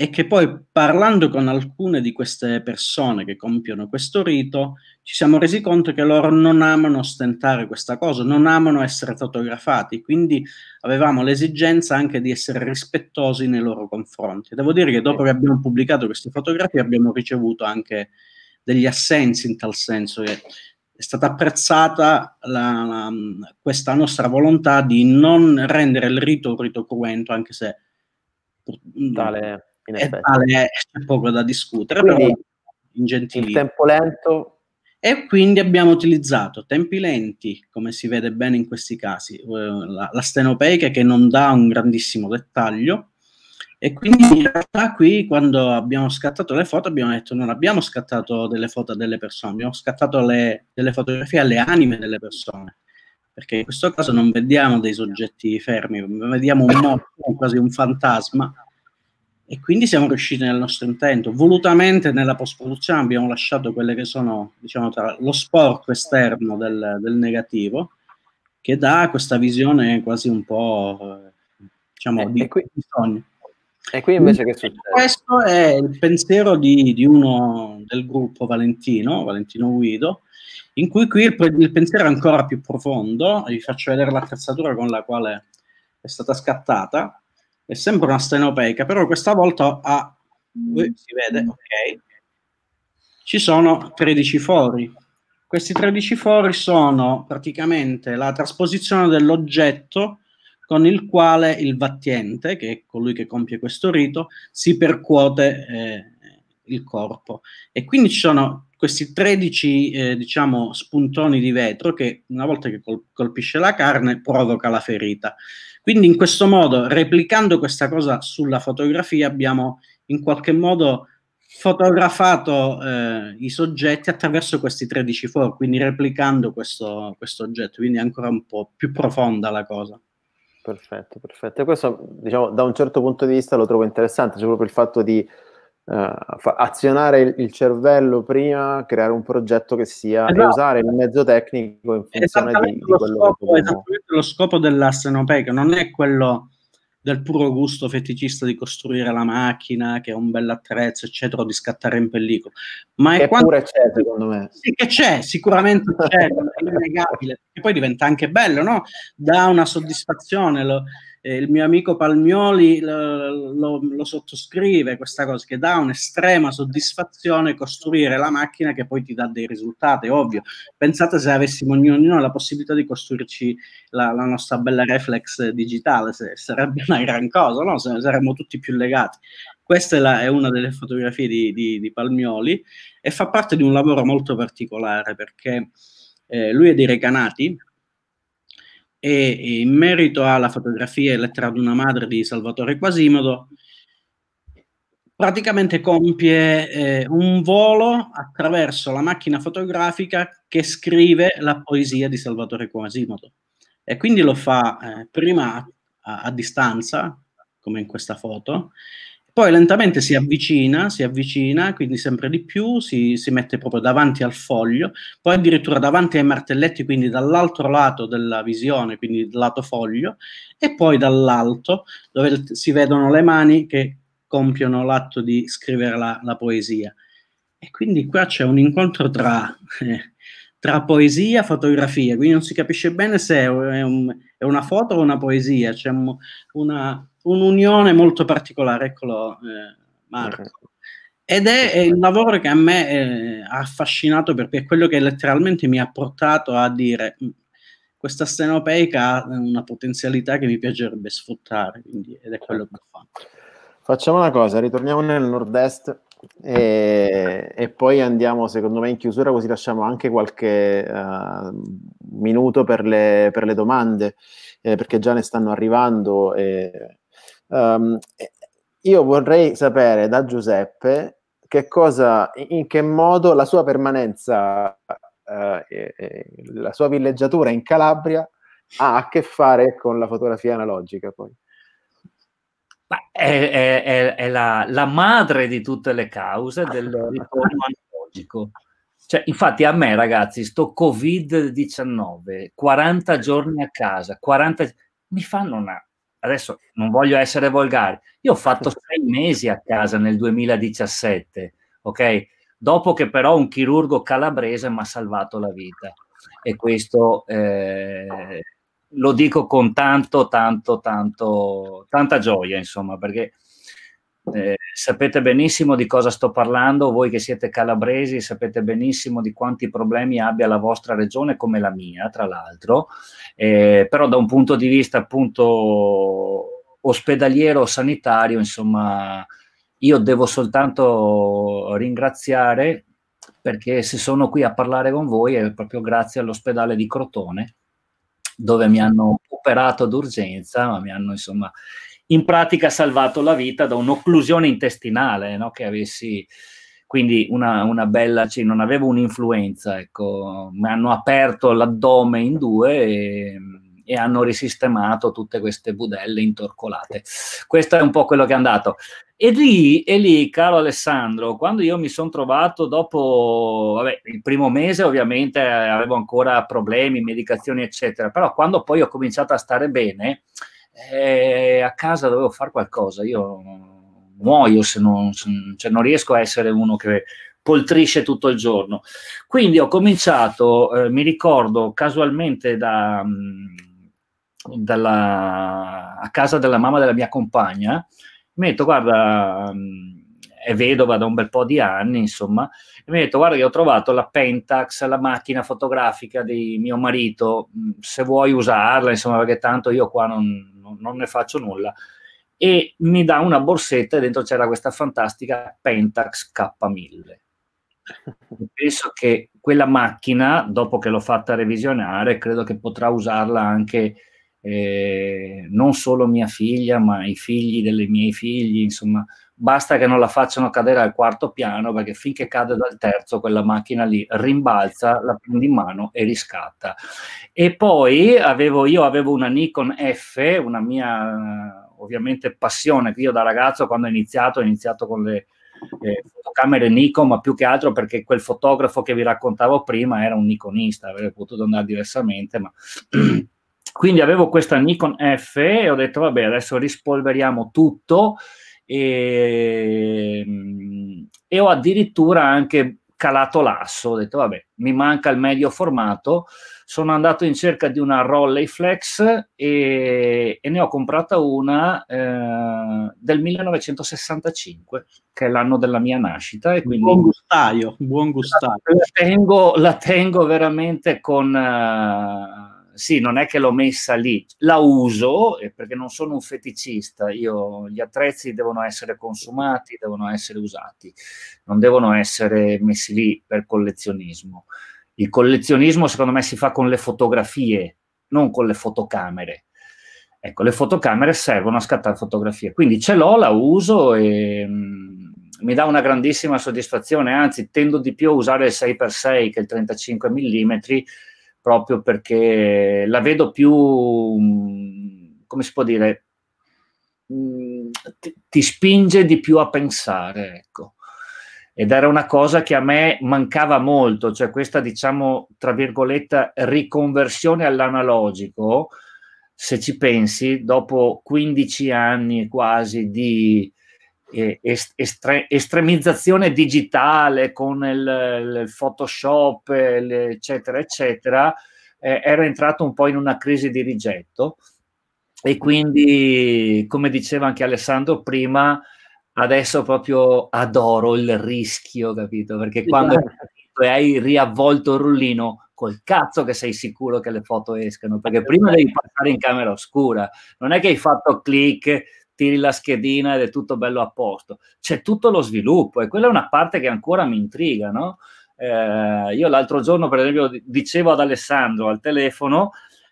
e che poi parlando con alcune di queste persone che compiono questo rito, ci siamo resi conto che loro non amano ostentare questa cosa, non amano essere fotografati, quindi avevamo l'esigenza anche di essere rispettosi nei loro confronti. Devo dire che dopo che abbiamo pubblicato queste fotografie abbiamo ricevuto anche degli assensi in tal senso che è stata apprezzata la, la, questa nostra volontà di non rendere il rito un rito cruento, anche se Tale in effetti. Tale, c'è poco da discutere, quindi, però ingentilito. tempo lento. E quindi abbiamo utilizzato tempi lenti, come si vede bene in questi casi, eh, la, la stenopeica che non dà un grandissimo dettaglio, e quindi in realtà qui quando abbiamo scattato le foto abbiamo detto non abbiamo scattato delle foto delle persone, abbiamo scattato le, delle fotografie alle anime delle persone, perché in questo caso non vediamo dei soggetti fermi, vediamo un morto, quasi un fantasma e quindi siamo riusciti nel nostro intento. Volutamente nella post-produzione abbiamo lasciato quelle che sono, diciamo, tra lo sporco esterno del, del negativo, che dà questa visione quasi un po', diciamo, eh, di, qui, di sogno. E qui invece che succede? Questo è il pensiero di, di uno del gruppo Valentino, Valentino Guido, in cui qui il, il pensiero è ancora più profondo, vi faccio vedere l'attrezzatura con la quale è stata scattata, è sempre una stenopeica, però questa volta ha, mm. si vede, ok, ci sono 13 fori. Questi 13 fori sono praticamente la trasposizione dell'oggetto con il quale il vattiente, che è colui che compie questo rito, si percuote eh, il corpo. E quindi ci sono questi 13 eh, diciamo, spuntoni di vetro che una volta che colpisce la carne provoca la ferita. Quindi in questo modo, replicando questa cosa sulla fotografia, abbiamo in qualche modo fotografato eh, i soggetti attraverso questi 13 for, quindi replicando questo, questo oggetto, quindi è ancora un po' più profonda la cosa. Perfetto, perfetto. E questo, diciamo, da un certo punto di vista lo trovo interessante, cioè proprio il fatto di eh, fa- azionare il, il, cervello prima, creare un progetto che sia esatto. e usare il mezzo tecnico in funzione di, di quello scopo, che vogliamo. Esattamente lo scopo dell'assenopeica non è quello del puro gusto feticista di costruire la macchina, che è un bell'attrezzo, eccetera, o di scattare in pellicola. Ma è quanto... pure c'è, secondo me. Sì, che c'è, sicuramente c'è, è innegabile. E poi diventa anche bello, no? Dà una soddisfazione, lo eh, il mio amico Palmioli lo, lo, lo, sottoscrive questa cosa, che dà un'estrema soddisfazione costruire la macchina che poi ti dà dei risultati, ovvio. Pensate se avessimo ognuno di noi la possibilità di costruirci la, la nostra bella reflex digitale, se, sarebbe una gran cosa, no? Se, saremmo tutti più legati. Questa è, la, è una delle fotografie di, di, di Palmioli e fa parte di un lavoro molto particolare perché eh, lui è di Recanati, e in merito alla fotografia e lettera ad una madre di Salvatore Quasimodo, praticamente compie eh, un volo attraverso la macchina fotografica che scrive la poesia di Salvatore Quasimodo. E quindi lo fa eh, prima a, a, distanza, come in questa foto, poi lentamente si avvicina, si avvicina, quindi sempre di più, si, si mette proprio davanti al foglio, poi addirittura davanti ai martelletti, quindi dall'altro lato della visione, quindi dal lato foglio, e poi dall'alto, dove si vedono le mani che compiono l'atto di scrivere la, la poesia. E quindi qua c'è un incontro tra, eh, tra poesia e fotografia, quindi non si capisce bene se è, un, è una foto o una poesia, c'è una, un'unione molto particolare, eccolo eh, Marco. Ed è, il lavoro che a me eh, ha affascinato perché è quello che letteralmente mi ha portato a dire mm, questa stenopeica ha una potenzialità che mi piacerebbe sfruttare, quindi, ed è quello che ho fatto. Facciamo una cosa, ritorniamo nel nord-est e, e, poi andiamo, secondo me, in chiusura, così lasciamo anche qualche uh, minuto per le, per le domande, eh, perché già ne stanno arrivando e Um, io vorrei sapere da Giuseppe che cosa, in che modo la sua permanenza, eh, eh, la sua villeggiatura in Calabria ha a che fare con la fotografia analogica poi. È, è, è, è la, la, madre di tutte le cause del ritorno analogico. Cioè, infatti a me ragazzi, sto Covid-19, 40 giorni a casa, 40... mi fanno una adesso non voglio essere volgare, io ho fatto sei mesi a casa nel 2017, ok? Dopo che però un chirurgo calabrese mi ha salvato la vita e questo eh, lo dico con tanto, tanto, tanto, tanta gioia, insomma, perché eh, sapete benissimo di cosa sto parlando, voi che siete calabresi sapete benissimo di quanti problemi abbia la vostra regione come la mia, tra l'altro, eh, però da un punto di vista appunto ospedaliero, sanitario, insomma, io devo soltanto ringraziare perché se sono qui a parlare con voi è proprio grazie all'ospedale di Crotone dove mi hanno operato d'urgenza, ma mi hanno insomma in pratica ha salvato la vita da un'occlusione intestinale, no? che avessi quindi una, una bella, cioè non avevo un'influenza, ecco, mi hanno aperto l'addome in due e, e, hanno risistemato tutte queste budelle intorcolate. Questo è un po' quello che è andato. E lì, e lì caro Alessandro, quando io mi sono trovato dopo, vabbè, il primo mese ovviamente avevo ancora problemi, medicazioni, eccetera, però quando poi ho cominciato a stare bene, eh, a casa dovevo fare qualcosa, io muoio se non, cioè non riesco a essere uno che poltrisce tutto il giorno. Quindi ho cominciato, eh, mi ricordo casualmente da, mm, dalla, a casa della mamma della mia compagna, mi detto guarda, mm, è vedova da un bel po' di anni, insomma, e mi ha detto guarda che ho trovato la Pentax, la macchina fotografica di mio marito, mm, se vuoi usarla, insomma, perché tanto io qua non, non, non ne faccio nulla. E mi dà una borsetta e dentro c'era questa fantastica Pentax K1000. Penso che quella macchina, dopo che l'ho fatta revisionare, credo che potrà usarla anche eh, non solo mia figlia, ma i figli delle mie figli, insomma, basta che non la facciano cadere al quarto piano perché finché cade dal terzo quella macchina lì rimbalza, la prende in mano e riscatta. E poi avevo, io avevo una Nikon F, una mia eh, ovviamente passione che io da ragazzo quando ho iniziato ho iniziato con le eh, fotocamere Nikon, ma più che altro perché quel fotografo che vi raccontavo prima era un Nikonista, avrebbe potuto andare diversamente, ma... Quindi avevo questa Nikon F e ho detto vabbè adesso rispolveriamo tutto, e, mm, e ho addirittura anche calato l'asso, ho detto vabbè, mi manca il medio formato, sono andato in cerca di una Rolley Flex e, e ne ho comprata una eh, del 1965, che è l'anno della mia nascita. E quindi buon gustaio, buon gustaio. La, la, tengo, la tengo veramente con... Uh, sì, non è che l'ho messa lì, la uso eh, perché non sono un feticista, io, gli attrezzi devono essere consumati, devono essere usati, non devono essere messi lì per collezionismo. Il collezionismo secondo me si fa con le fotografie, non con le fotocamere. Ecco, le fotocamere servono a scattare fotografie, quindi ce l'ho, la uso e mh, mm, mi dà una grandissima soddisfazione, anzi tendo di più a usare il 6x6 che il 35 mm proprio perché la vedo più, mm, come si può dire, mm, ti, ti spinge di più a pensare, ecco. Ed era una cosa che a me mancava molto, cioè questa, diciamo, tra virgolette, riconversione all'analogico, se ci pensi, dopo 15 anni quasi di estremizzazione digitale con il, il Photoshop, eccetera, eccetera, eh, era entrato un po' in una crisi di rigetto e quindi, come diceva anche Alessandro prima, adesso proprio adoro il rischio, capito? Perché quando esatto. hai riavvolto il rullino, col cazzo che sei sicuro che le foto escano, perché prima devi passare in camera oscura, non è che hai fatto clic tiri la schedina ed è tutto bello a posto. C'è tutto lo sviluppo e quella è una parte che ancora mi intriga, no? Eh, io l'altro giorno, per esempio, dicevo ad Alessandro al telefono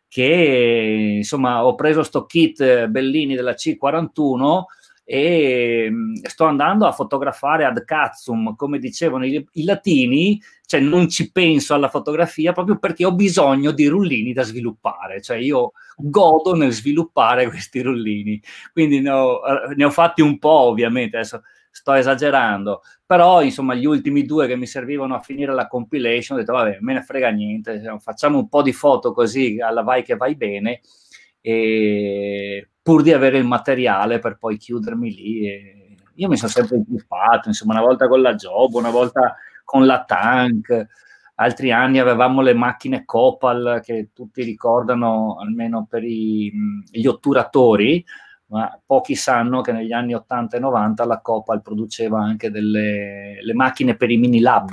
che insomma ho preso sto kit eh, Bellini della C41 e mm, sto andando a fotografare ad cazzum, come dicevano i, i latini, cioè non ci penso alla fotografia proprio perché ho bisogno di rullini da sviluppare, cioè io godo nel sviluppare questi rullini, quindi ne ho, eh, ne ho fatti un po' ovviamente, adesso sto esagerando, però insomma gli ultimi due che mi servivano a finire la compilation ho detto vabbè me ne frega niente, facciamo un po' di foto così alla vai che vai bene e pur di avere il materiale per poi chiudermi lì. E io mi sono sempre intruffato, insomma, una volta con la Job, una volta con la Tank, altri anni avevamo le macchine Copal che tutti ricordano almeno per i, gli otturatori, ma pochi sanno che negli anni 80 e 90 la Copal produceva anche delle macchine per i mini lab.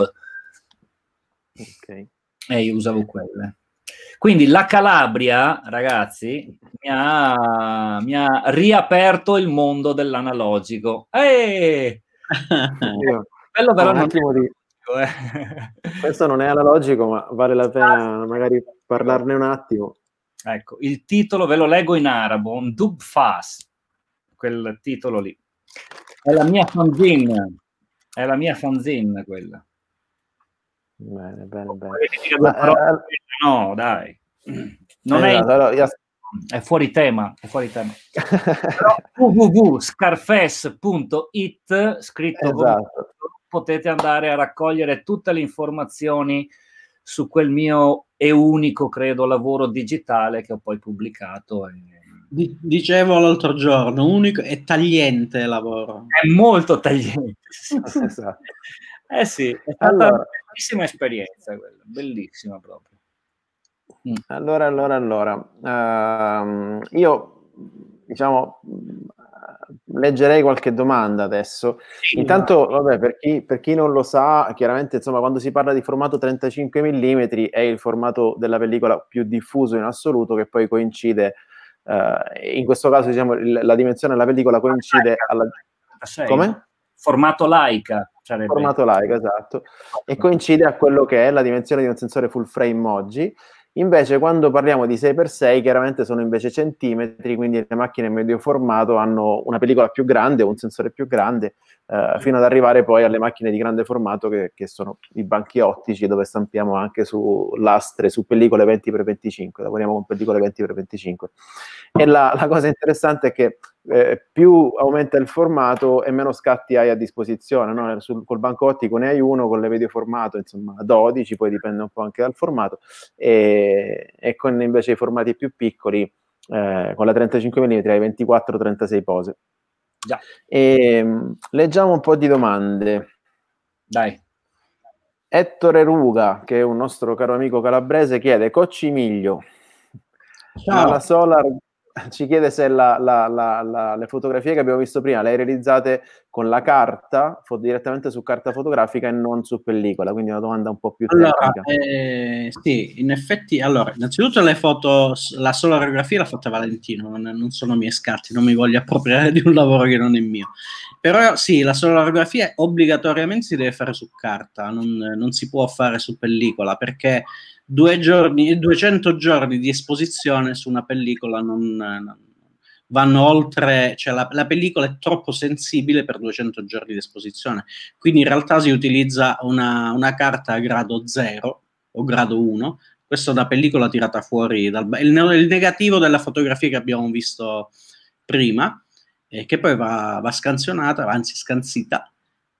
Ok. E io usavo quelle. Quindi la Calabria, ragazzi, mi ha, mi ha riaperto il mondo dell'analogico. Eh! Bello però un attimo di... Questo non è analogico, ma vale la pena ah, magari parlarne un attimo. Ecco, il titolo ve lo leggo in arabo, Dub Fas, quel titolo lì. È la mia fanzine, è la mia fanzine quella. Bene, bene, bene. Ma, parole, eh, no, dai. Non eh, è, esatto, allora, io... è, fuori tema, è fuori tema. www.scarfess.it scritto esatto. potete andare a raccogliere tutte le informazioni su quel mio e unico, credo, lavoro digitale che ho poi pubblicato. E... Dicevo l'altro giorno, unico e tagliente lavoro. È molto tagliente. Sì. Esatto. eh sì, è stata allora. Bellissima esperienza quella, bellissima proprio. Mm. Allora, allora, allora. Uh, io, diciamo, leggerei qualche domanda adesso. Sì, Intanto, ma... vabbè, per chi, per chi, non lo sa, chiaramente, insomma, quando si parla di formato 35 mm è il formato della pellicola più diffuso in assoluto che poi coincide, uh, in questo caso, diciamo, la dimensione della pellicola coincide alla... Come? Formato laica. Sarebbe... Formato live, esatto. E coincide a quello che è la dimensione di un sensore full frame oggi. Invece quando parliamo di 6x6 chiaramente sono invece centimetri, quindi le macchine medio formato hanno una pellicola più grande, un sensore più grande eh, fino ad arrivare poi alle macchine di grande formato che, che, sono i banchi ottici dove stampiamo anche su lastre, su pellicole 20x25, lavoriamo con pellicole 20x25. E la, la cosa interessante è che eh, più aumenta il formato e meno scatti hai a disposizione, no? Sul, col banco ottico ne hai uno, con le video formato insomma 12, poi dipende un po' anche dal formato, e, e con invece i formati più piccoli, eh, con la 35 mm hai 24-36 pose. Già. E, ehm, leggiamo un po' di domande. Dai. Ettore Ruga, che è un nostro caro amico calabrese, chiede Cocci Miglio. Ciao. La Solar ci chiede se la, la, la, le fotografie che abbiamo visto prima le hai realizzate con la carta, fo- direttamente su carta fotografica e non su pellicola, quindi una domanda un po' più allora, tecnica. Eh, sì, in effetti, allora, innanzitutto le foto, la sola radiografia l'ha fatta Valentino, non, non sono miei scatti, non mi voglio appropriare di un lavoro che non è mio. Però sì, la sola radiografia obbligatoriamente si deve fare su carta, non, non si può fare su pellicola, perché due giorni, 200 giorni di esposizione su una pellicola non, non vanno oltre, cioè la, la, pellicola è troppo sensibile per 200 giorni di esposizione, quindi in realtà si utilizza una, una carta a grado 0 o grado 1, questa è una pellicola tirata fuori dal... Il, il negativo della fotografia che abbiamo visto prima, eh, che poi va, va scansionata, anzi scansita,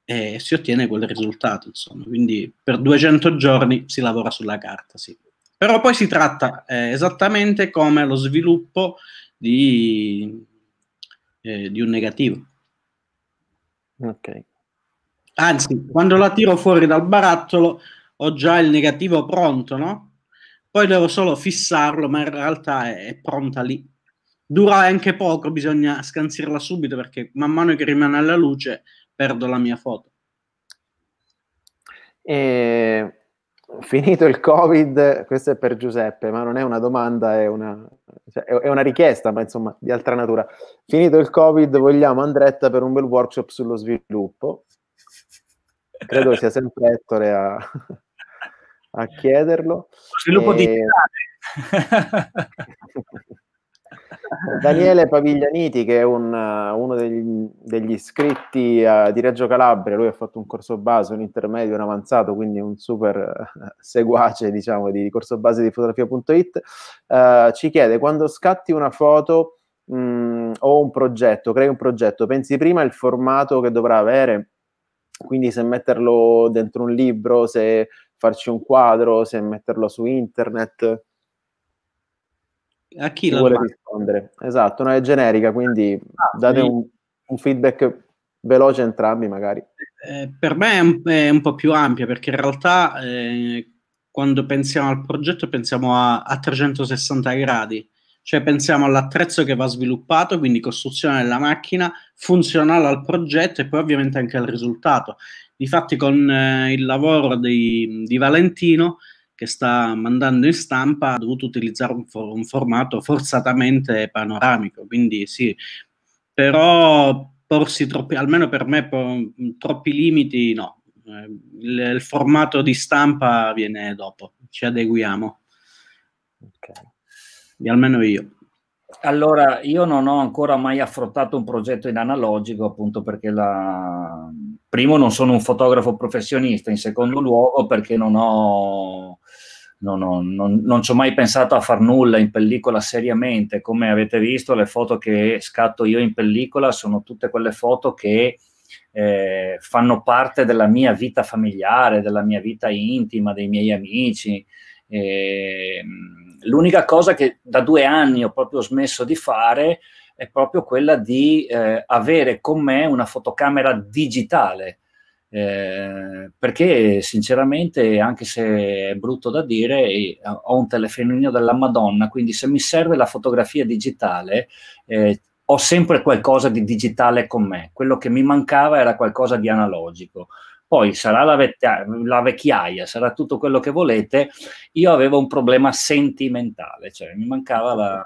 e si ottiene quel risultato, insomma. Quindi per 200 giorni si lavora sulla carta, sì. Però poi si tratta eh, esattamente come lo sviluppo di, eh, di un negativo. Ok. Anzi, quando la tiro fuori dal barattolo ho già il negativo pronto, no? Poi devo solo fissarlo, ma in realtà è, è pronta lì. Dura anche poco, bisogna scansirla subito perché man mano che rimane alla luce perdo la mia foto. E... Finito il Covid, questo è per Giuseppe, ma non è una domanda, è una, cioè, è una richiesta, ma insomma di altra natura. Finito il Covid, vogliamo Andretta per un bel workshop sullo sviluppo. Credo sia sempre Ettore a, a chiederlo. Sviluppo e... digitale. Daniele Paviglianiti, che è un, eh, uno degli, degli iscritti uh, di Reggio Calabria, lui ha fatto un corso base, un intermedio, un avanzato, quindi un super eh, seguace diciamo, di corso base di fotografia.it, uh, ci chiede quando scatti una foto mh, mm, o un progetto, crei un progetto, pensi prima al formato che dovrà avere? Quindi se metterlo dentro un libro, se farci un quadro, se metterlo su internet? a chi la vuole fa? rispondere. Esatto, no, è generica, quindi ah, date sì. un, un, feedback veloce a entrambi magari. Eh, per me è un, è un, po' più ampia perché in realtà eh, quando pensiamo al progetto pensiamo a, a 360 gradi, cioè pensiamo all'attrezzo che va sviluppato, quindi costruzione della macchina, funzionale al progetto e poi ovviamente anche al risultato. Difatti con eh, il lavoro di, di Valentino che sta mandando in stampa ha dovuto utilizzare un, for- un formato forzatamente panoramico, quindi sì, però porsi troppi, almeno per me, po- troppi limiti no. Ehm, il, il, formato di stampa viene dopo, ci adeguiamo. Okay. E almeno io. Allora, io non ho ancora mai affrontato un progetto in analogico, appunto perché la... primo non sono un fotografo professionista, in secondo luogo perché non ho... Non, ho, non, non ci ho mai pensato a far nulla in pellicola seriamente. Come avete visto, le foto che scatto io in pellicola sono tutte quelle foto che eh, fanno parte della mia vita familiare, della mia vita intima, dei miei amici. Eh, L'unica cosa che da due anni ho proprio smesso di fare è proprio quella di eh, avere con me una fotocamera digitale. Eh, perché sinceramente, anche se è brutto da dire, eh, ho un telefonino della Madonna, quindi se mi serve la fotografia digitale, eh, ho sempre qualcosa di digitale con me. Quello che mi mancava era qualcosa di analogico poi sarà la, vecchia, la, vecchiaia, sarà tutto quello che volete, io avevo un problema sentimentale, cioè mi mancava la...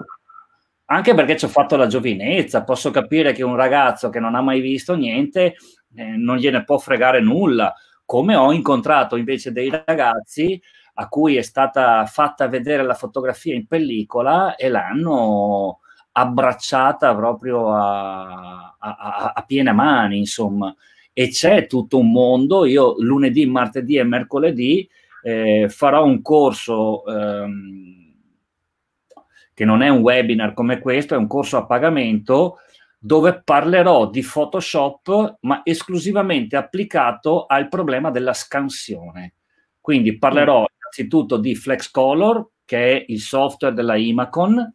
Anche perché ci ho fatto la giovinezza, posso capire che un ragazzo che non ha mai visto niente eh, non gliene può fregare nulla, come ho incontrato invece dei ragazzi a cui è stata fatta vedere la fotografia in pellicola e l'hanno abbracciata proprio a, a, a, a piene mani, insomma e c'è tutto un mondo. Io lunedì, martedì e mercoledì eh, farò un corso ehm, che non è un webinar come questo, è un corso a pagamento dove parlerò di Photoshop ma esclusivamente applicato al problema della scansione. Quindi parlerò mm. innanzitutto di FlexColor, che è il software della Imacon,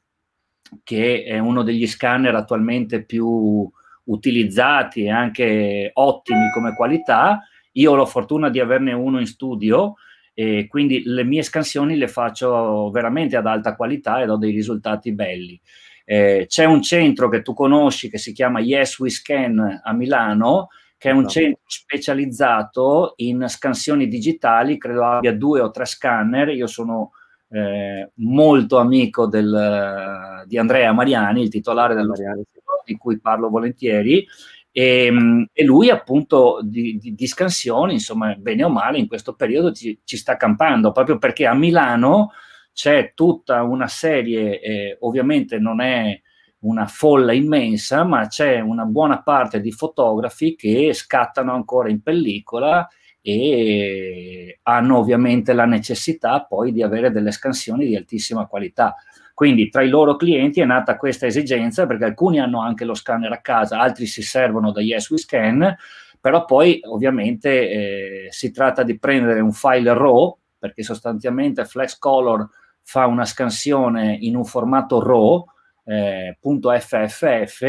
che è uno degli scanner attualmente più, utilizzati e anche ottimi come qualità. Io ho la fortuna di averne uno in studio e quindi le mie scansioni le faccio veramente ad alta qualità e ho dei risultati belli. Eh, c'è un centro che tu conosci che si chiama Yes We Scan a Milano, che è un centro specializzato in scansioni digitali, credo abbia due o tre scanner, io sono eh, molto amico del, di Andrea Mariani, il titolare del Mariani, sì di cui parlo volentieri, e, ehm, e, lui appunto di, di, di, scansioni, insomma, bene o male, in questo periodo ci, ci, sta campando, proprio perché a Milano c'è tutta una serie, eh, ovviamente non è una folla immensa, ma c'è una buona parte di fotografi che scattano ancora in pellicola e hanno ovviamente la necessità poi di avere delle scansioni di altissima qualità. Quindi tra i loro clienti è nata questa esigenza perché alcuni hanno anche lo scanner a casa, altri si servono da Yes We Scan, però poi ovviamente eh, si tratta di prendere un file RAW perché sostanzialmente Flex Color fa una scansione in un formato RAW, eh, .fff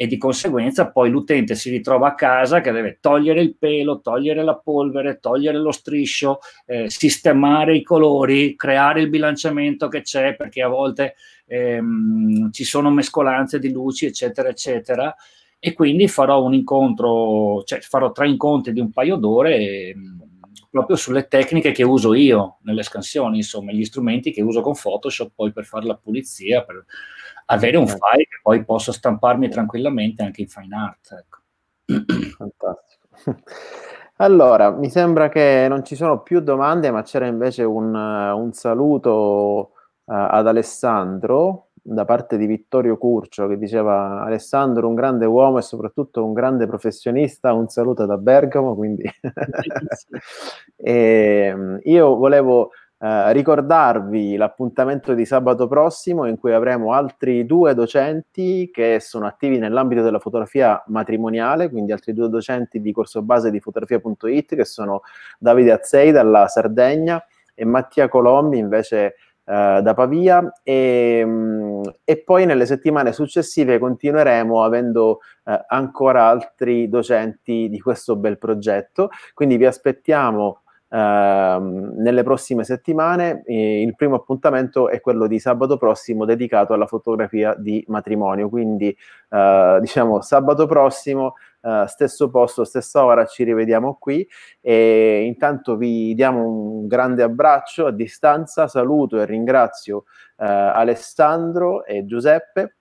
e di conseguenza poi l'utente si ritrova a casa che deve togliere il pelo, togliere la polvere, togliere lo striscio, eh, sistemare i colori, creare il bilanciamento che c'è perché a volte ehm, ci sono mescolanze di luci, eccetera, eccetera. E quindi farò un incontro, cioè farò tre incontri di un paio d'ore. E, ehm, proprio sulle tecniche che uso io nelle scansioni, insomma, gli strumenti che uso con Photoshop poi per fare la pulizia, per avere un certo. file che poi posso stamparmi tranquillamente anche in fine art. Ecco. Fantastico. Allora, mi sembra che non ci sono più domande, ma c'era invece un, un saluto uh, ad Alessandro da parte di Vittorio Curcio che diceva Alessandro un grande uomo e soprattutto un grande professionista, un saluto da Bergamo, quindi e, ehm, io volevo eh, ricordarvi l'appuntamento di sabato prossimo in cui avremo altri due docenti che sono attivi nell'ambito della fotografia matrimoniale, quindi altri due docenti di corso base di fotografia.it che sono Davide Azzei dalla Sardegna e Mattia Colombi invece eh, da Pavia e, mm, e, poi nelle settimane successive continueremo avendo eh, ancora altri docenti di questo bel progetto, quindi vi aspettiamo Ehm, nelle prossime settimane il primo appuntamento è quello di sabato prossimo dedicato alla fotografia di matrimonio quindi uh, diciamo sabato prossimo uh, stesso posto stessa ora ci rivediamo qui e intanto vi diamo un grande abbraccio a distanza saluto e ringrazio eh, Alessandro e Giuseppe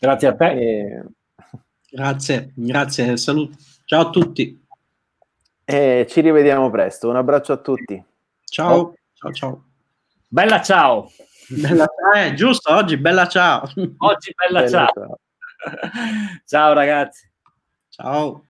grazie a te e... grazie grazie saluto ciao a tutti e ci rivediamo presto. Un abbraccio a tutti. Ciao. Ciao, ciao. Bella ciao. Bella, eh, giusto, oggi bella ciao. Oggi bella, bella ciao. ciao. ciao ragazzi. Ciao.